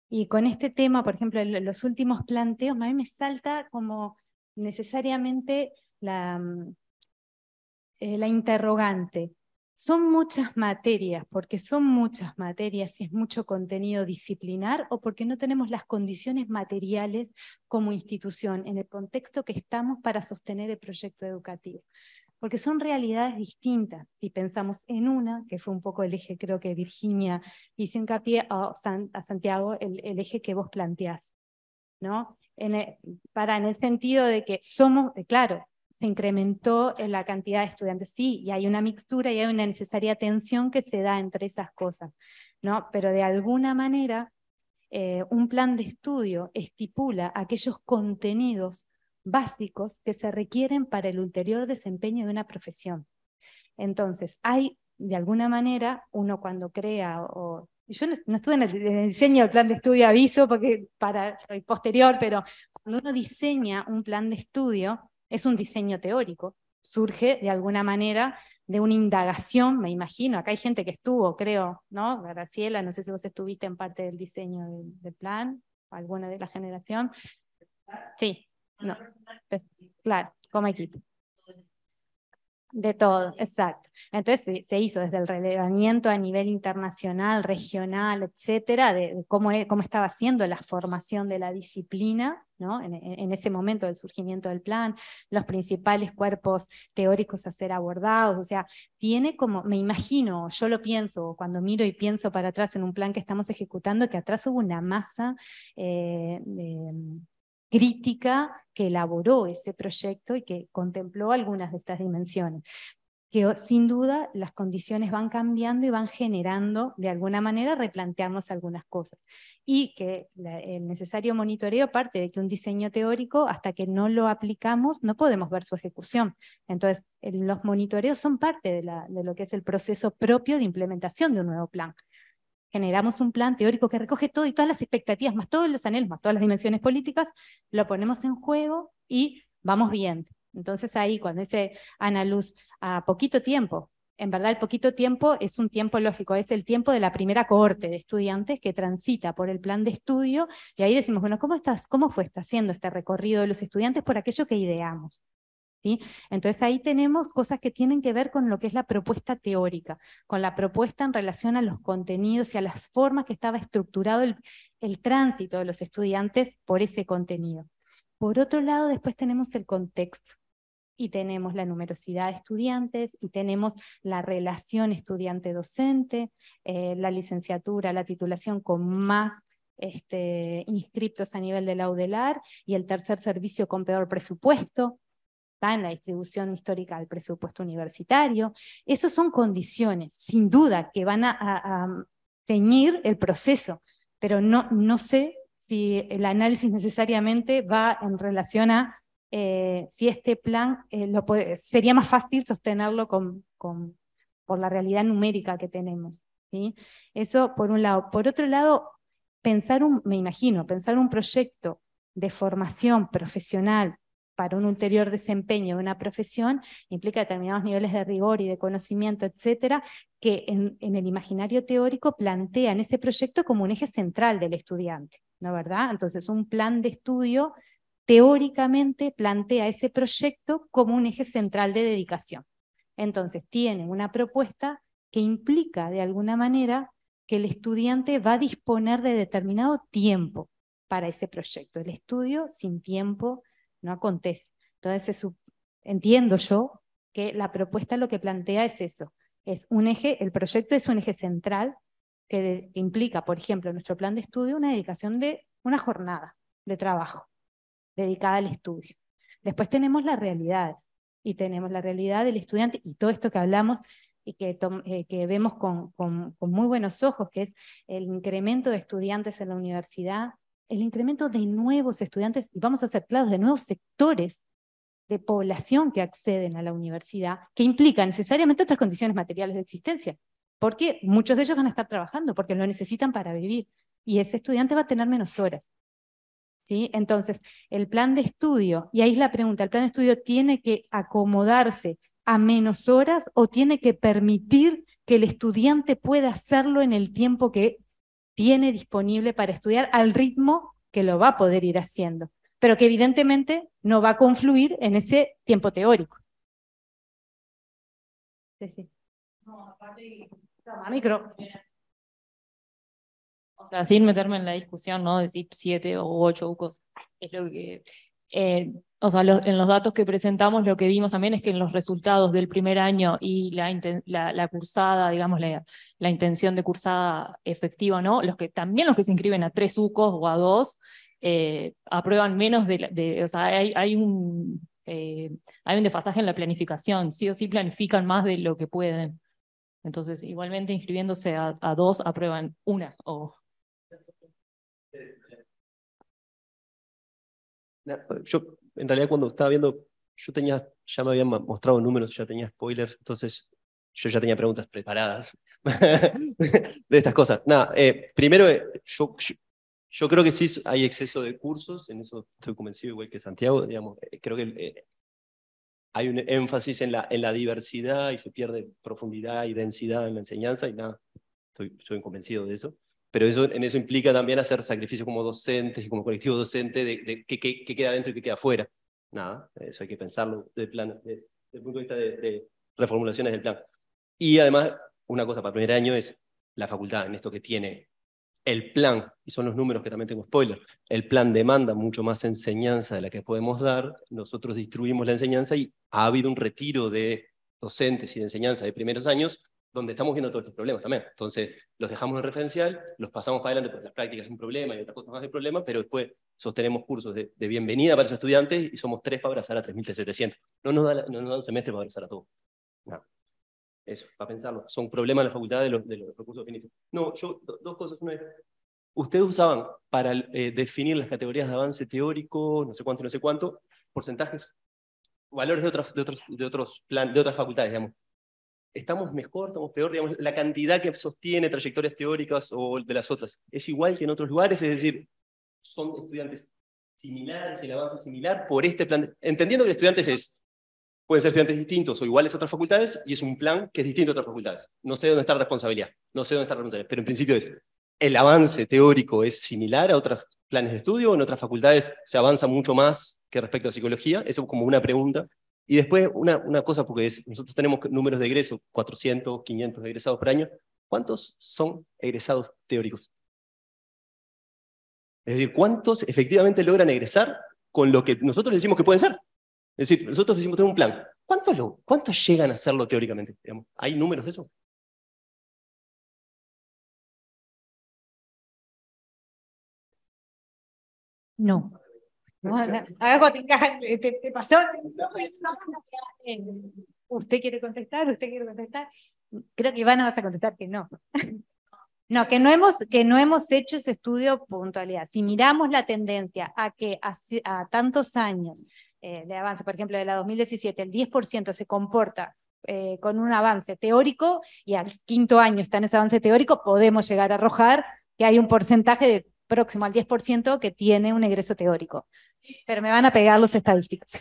Y con este tema, por ejemplo, los últimos planteos, a mí me salta como necesariamente la, mm, eh, la interrogante son muchas materias, porque son muchas materias y es mucho contenido disciplinar o porque no tenemos las condiciones materiales como institución en el contexto que estamos para sostener el proyecto educativo. Porque son realidades distintas. Si pensamos en una, que fue un poco el eje, creo que Virginia hizo hincapié a, Santiago, el, eje que vos planteás, ¿no? para en el sentido de que somos, eh, claro, se incrementó en la cantidad de estudiantes. Sí, y hay una mixtura y hay una necesaria tensión que se da entre esas cosas, ¿no? Pero de alguna manera, eh, un plan de estudio estipula aquellos contenidos básicos que se requieren para el ulterior desempeño de una profesión. Entonces, hay, de alguna manera, uno cuando crea o... Yo no, estuve en el, diseño del plan de estudio, aviso, porque para soy posterior, pero cuando uno diseña un plan de estudio, es un diseño teórico, surge de alguna manera de una indagación, me imagino. Acá hay gente que estuvo, creo, ¿no? Graciela, no sé si vos estuviste en parte del diseño del, plan, alguna de la generación. Sí, no. Claro, como equipo. De todo, exacto. Entonces se hizo desde el relevamiento a nivel internacional, regional, etcétera, de, cómo, e, cómo, estaba siendo la formación de la disciplina, ¿no? En, ese momento del surgimiento del plan, los principales cuerpos teóricos a ser abordados, o sea, tiene como, me imagino, yo lo pienso, cuando miro y pienso para atrás en un plan que estamos ejecutando, que atrás hubo una masa eh, crítica que elaboró ese proyecto y que contempló algunas de estas dimensiones. Que sin duda las condiciones van cambiando y van generando de alguna manera replantearnos algunas cosas. Y que el necesario monitoreo parte de que un diseño teórico, hasta que no lo aplicamos, no podemos ver su ejecución. Entonces, los monitoreos son parte de lo que es el proceso propio de implementación de un nuevo plan generamos un plan teórico que recoge todo y todas las expectativas, más todos los anhelos, más todas las dimensiones políticas, lo ponemos en juego y vamos bien. Entonces ahí, cuando dice Ana Luz, a poquito tiempo, en verdad el poquito tiempo es un tiempo lógico, es el tiempo de la primera cohorte de estudiantes que transita por el plan de estudio y ahí decimos, bueno, ¿cómo, estás, cómo fue está haciendo este recorrido de los estudiantes por aquello que ideamos? Entonces ahí tenemos cosas que tienen que ver con lo que es la propuesta teórica, con la propuesta en relación a los contenidos y a las formas que estaba estructurado el, tránsito de los estudiantes por ese contenido. Por otro lado, después tenemos el contexto, y tenemos la numerosidad de estudiantes y tenemos la relación estudiante-docente, eh, la licenciatura, la titulación con más este, inscriptos a nivel de la UDELAR y el tercer servicio con peor presupuesto está en la distribución histórica del presupuesto universitario. Esas son condiciones, sin duda, que van a, ceñir el proceso, pero no, no sé si el análisis necesariamente va en relación a eh, si este plan eh, lo sería más fácil sostenerlo con, con, por la realidad numérica que tenemos. Eso por un lado. Por otro lado, pensar un, me imagino, pensar un proyecto de formación profesional para un ulterior desempeño de una profesión implica determinados niveles de rigor y de conocimiento, etcétera, que en, el imaginario teórico plantean ese proyecto como un eje central del estudiante, ¿no verdad? Entonces, un plan de estudio teóricamente plantea ese proyecto como un eje central de dedicación. Entonces, tiene una propuesta que implica de alguna manera que el estudiante va a disponer de determinado tiempo para ese proyecto. El estudio sin tiempo no acontece. Entonces entiendo yo que la propuesta lo que plantea es eso, es un eje, el proyecto es un eje central que, implica, por ejemplo, en nuestro plan de estudio una dedicación de una jornada de trabajo dedicada al estudio. Después tenemos las realidades y tenemos la realidad del estudiante y todo esto que hablamos y que, eh, que vemos con, con, muy buenos ojos, que es el incremento de estudiantes en la universidad, el incremento de nuevos estudiantes, y vamos a hacer claros, de nuevos sectores de población que acceden a la universidad, que implica necesariamente otras condiciones materiales de existencia, porque muchos de ellos van a estar trabajando, porque lo necesitan para vivir, y ese estudiante va a tener menos horas. ¿sí? Entonces, el plan de estudio, y ahí es la pregunta, ¿el plan de estudio tiene que acomodarse a menos horas o tiene que permitir que el estudiante pueda hacerlo en el tiempo que tiene disponible para estudiar al ritmo que lo va a poder ir haciendo, pero que evidentemente no va a confluir en ese tiempo teórico. Sí, sí. No, aparte, micro. O sea, sin meterme en la discusión, ¿no? Decir siete o ocho ucos Es lo que. Eh, o sea, en los datos que presentamos lo que vimos también es que en los resultados del primer año y la, cursada, digamos, la, intención de cursada efectiva, ¿no? también los que se inscriben a tres UCOS o a dos eh, aprueban menos de, de, o sea, hay, un... Eh, hay un desfasaje en la planificación, sí o sí planifican más de lo que pueden. Entonces, igualmente inscribiéndose a, dos, aprueban una o Yo en realidad cuando estaba viendo, yo tenía, ya me habían mostrado números, ya tenía spoilers, entonces yo ya tenía preguntas preparadas [laughs] de estas cosas. Nada, eh, primero, eh, yo, creo que sí hay exceso de cursos, en eso estoy convencido, igual que Santiago, digamos, eh, creo que hay un énfasis en la, en la diversidad y se pierde profundidad y densidad en la enseñanza y nada, estoy, estoy convencido de eso pero eso, en eso implica también hacer sacrificios como docentes y como colectivo docente de, qué, queda dentro y qué queda fuera. Nada, eso hay que pensarlo de plan, de, desde el punto de vista de, reformulaciones del plan. Y además, una cosa para primer año es la facultad en esto que tiene el plan, y son los números que también tengo spoiler, el plan demanda mucho más enseñanza de la que podemos dar, nosotros distribuimos la enseñanza y ha habido un retiro de docentes y de enseñanza de primeros años donde estamos viendo todos estos problemas también. Entonces, los dejamos en referencial, los pasamos para adelante, porque las prácticas es un problema y otras cosas más de problema, pero después sostenemos cursos de, bienvenida para esos estudiantes y somos tres para abrazar a 3.700. No nos da, no nos da un semestre para abrazar a todos. No. Eso, para pensarlo. Son problemas en la facultad de los, de los recursos finitos. No, yo, dos cosas. Una es, ustedes usaban para eh, definir las categorías de avance teórico, no sé cuánto, no sé cuánto, porcentajes, valores de de otros, de otros plan, de otras facultades, digamos estamos mejor, estamos peor, digamos, la cantidad que sostiene trayectorias teóricas o de las otras es igual que en otros lugares, es decir, son estudiantes similares, el avance similar por este plan, entendiendo que estudiantes es pueden ser estudiantes distintos o iguales a otras facultades, y es un plan que es distinto a otras facultades. No sé dónde está la responsabilidad, no sé dónde está la responsabilidad, pero en principio es, el avance teórico es similar a otros planes de estudio, en otras facultades se avanza mucho más que respecto a psicología, eso como una pregunta y después, una, cosa, porque nosotros tenemos números de egreso, 400, 500 egresados por año. ¿Cuántos son egresados teóricos? Es decir, ¿cuántos efectivamente logran egresar con lo que nosotros decimos que pueden ser? Es decir, nosotros decimos tener un plan. ¿Cuántos, llegan a hacerlo teóricamente? ¿Hay números de eso? No te [laughs] ¿Usted quiere contestar? ¿Usted quiere contestar? Creo que Ivana vas a contestar que no. [laughs] No, que no, hemos, que no hemos hecho ese estudio puntualidad. Si miramos la tendencia a que a, tantos años eh, de avance, por ejemplo, de la 2017, el 10% se comporta eh, con un avance teórico y al quinto año está en ese avance teórico, podemos llegar a arrojar que hay un porcentaje de próximo al 10% que tiene un egreso teórico. Pero me van a pegar los estadísticos.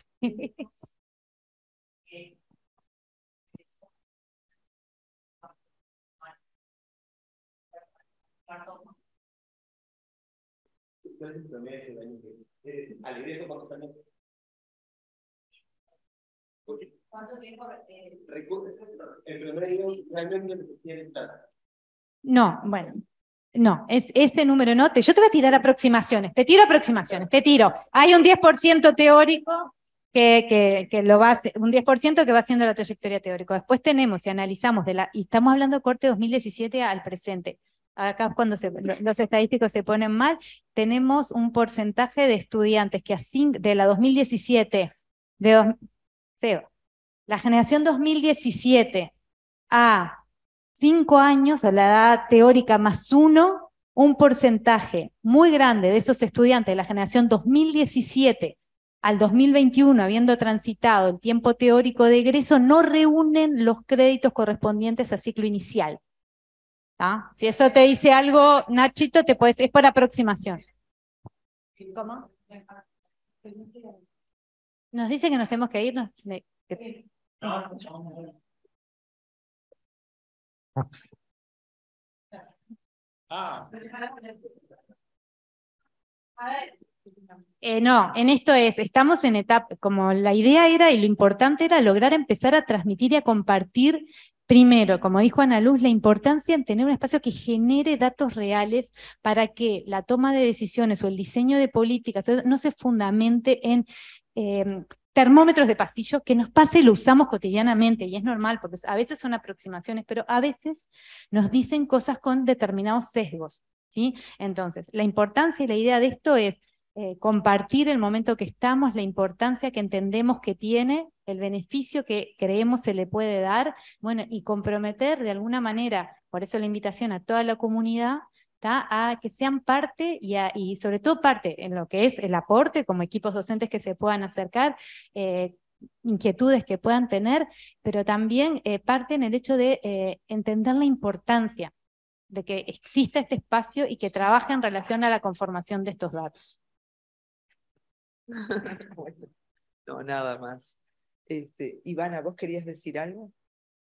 ¿Cuánto tiempo recurre? Eh, el promedio realmente se tiene No, bueno, no, es este número no. Te, yo te voy a tirar aproximaciones, te tiro aproximaciones, te tiro. Hay un 10% teórico que, que, lo va un 10% que va haciendo la trayectoria teórica. Después tenemos y analizamos de la, y estamos hablando de corte 2017 al presente. Acá cuando los estadísticos se ponen mal, tenemos un porcentaje de estudiantes que a de la 2017, de dos, la generación 2017 a años, a la edad teórica más uno, un porcentaje muy grande de esos estudiantes de la generación 2017 al 2021, habiendo transitado el tiempo teórico de egreso, no reúnen los créditos correspondientes a ciclo inicial. ¿Ah? Si eso te dice algo, Nachito, te puedes, es por aproximación. ¿Cómo? Nos dice que nos tenemos que ir. ¿no? Eh, no, en esto es, estamos en etapa, como la idea era y lo importante era lograr empezar a transmitir y a compartir Primero, como dijo Ana Luz, la importancia en tener un espacio que genere datos reales para que la toma de decisiones o el diseño de políticas no se fundamente en eh, termómetros de pasillo que nos pase lo usamos cotidianamente, y es normal, porque a veces son aproximaciones, pero a veces nos dicen cosas con determinados sesgos. ¿sí? Entonces, la importancia y la idea de esto es eh, compartir el momento que estamos, la importancia que entendemos que tiene, el beneficio que creemos se le puede dar, bueno, y comprometer de alguna manera, por eso la invitación a toda la comunidad, a que sean parte y, sobre todo parte en lo que es el aporte como equipos docentes que se puedan acercar. Eh, inquietudes que puedan tener, pero también eh, parte en el hecho de eh, entender la importancia de que exista este espacio y que trabaje en relación a la conformación de estos datos. [laughs] bueno, no, nada más. Este, Ivana, ¿vos querías decir algo?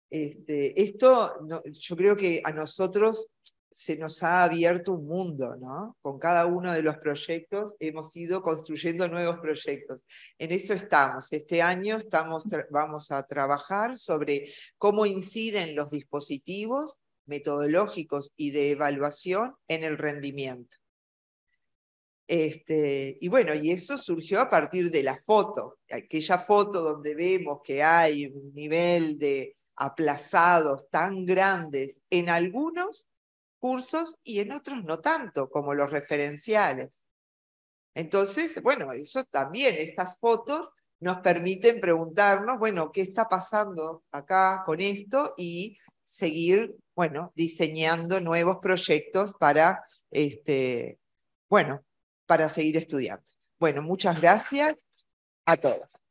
Este, esto, yo creo que a nosotros se nos ha abierto un mundo, ¿no? Con cada uno de los proyectos hemos ido construyendo nuevos proyectos. En eso estamos. Este año vamos a trabajar sobre cómo inciden los dispositivos metodológicos y de evaluación en el rendimiento. Este, y bueno, y eso surgió a partir de la foto, aquella foto donde vemos que hay un nivel de aplazados tan grandes en algunos cursos y en otros no tanto, como los referenciales. Entonces, bueno, eso también, estas fotos nos permiten preguntarnos, bueno, ¿qué está pasando acá con esto? Y seguir, bueno, diseñando nuevos proyectos para, este, bueno, para seguir estudiando. Bueno, muchas gracias a todos.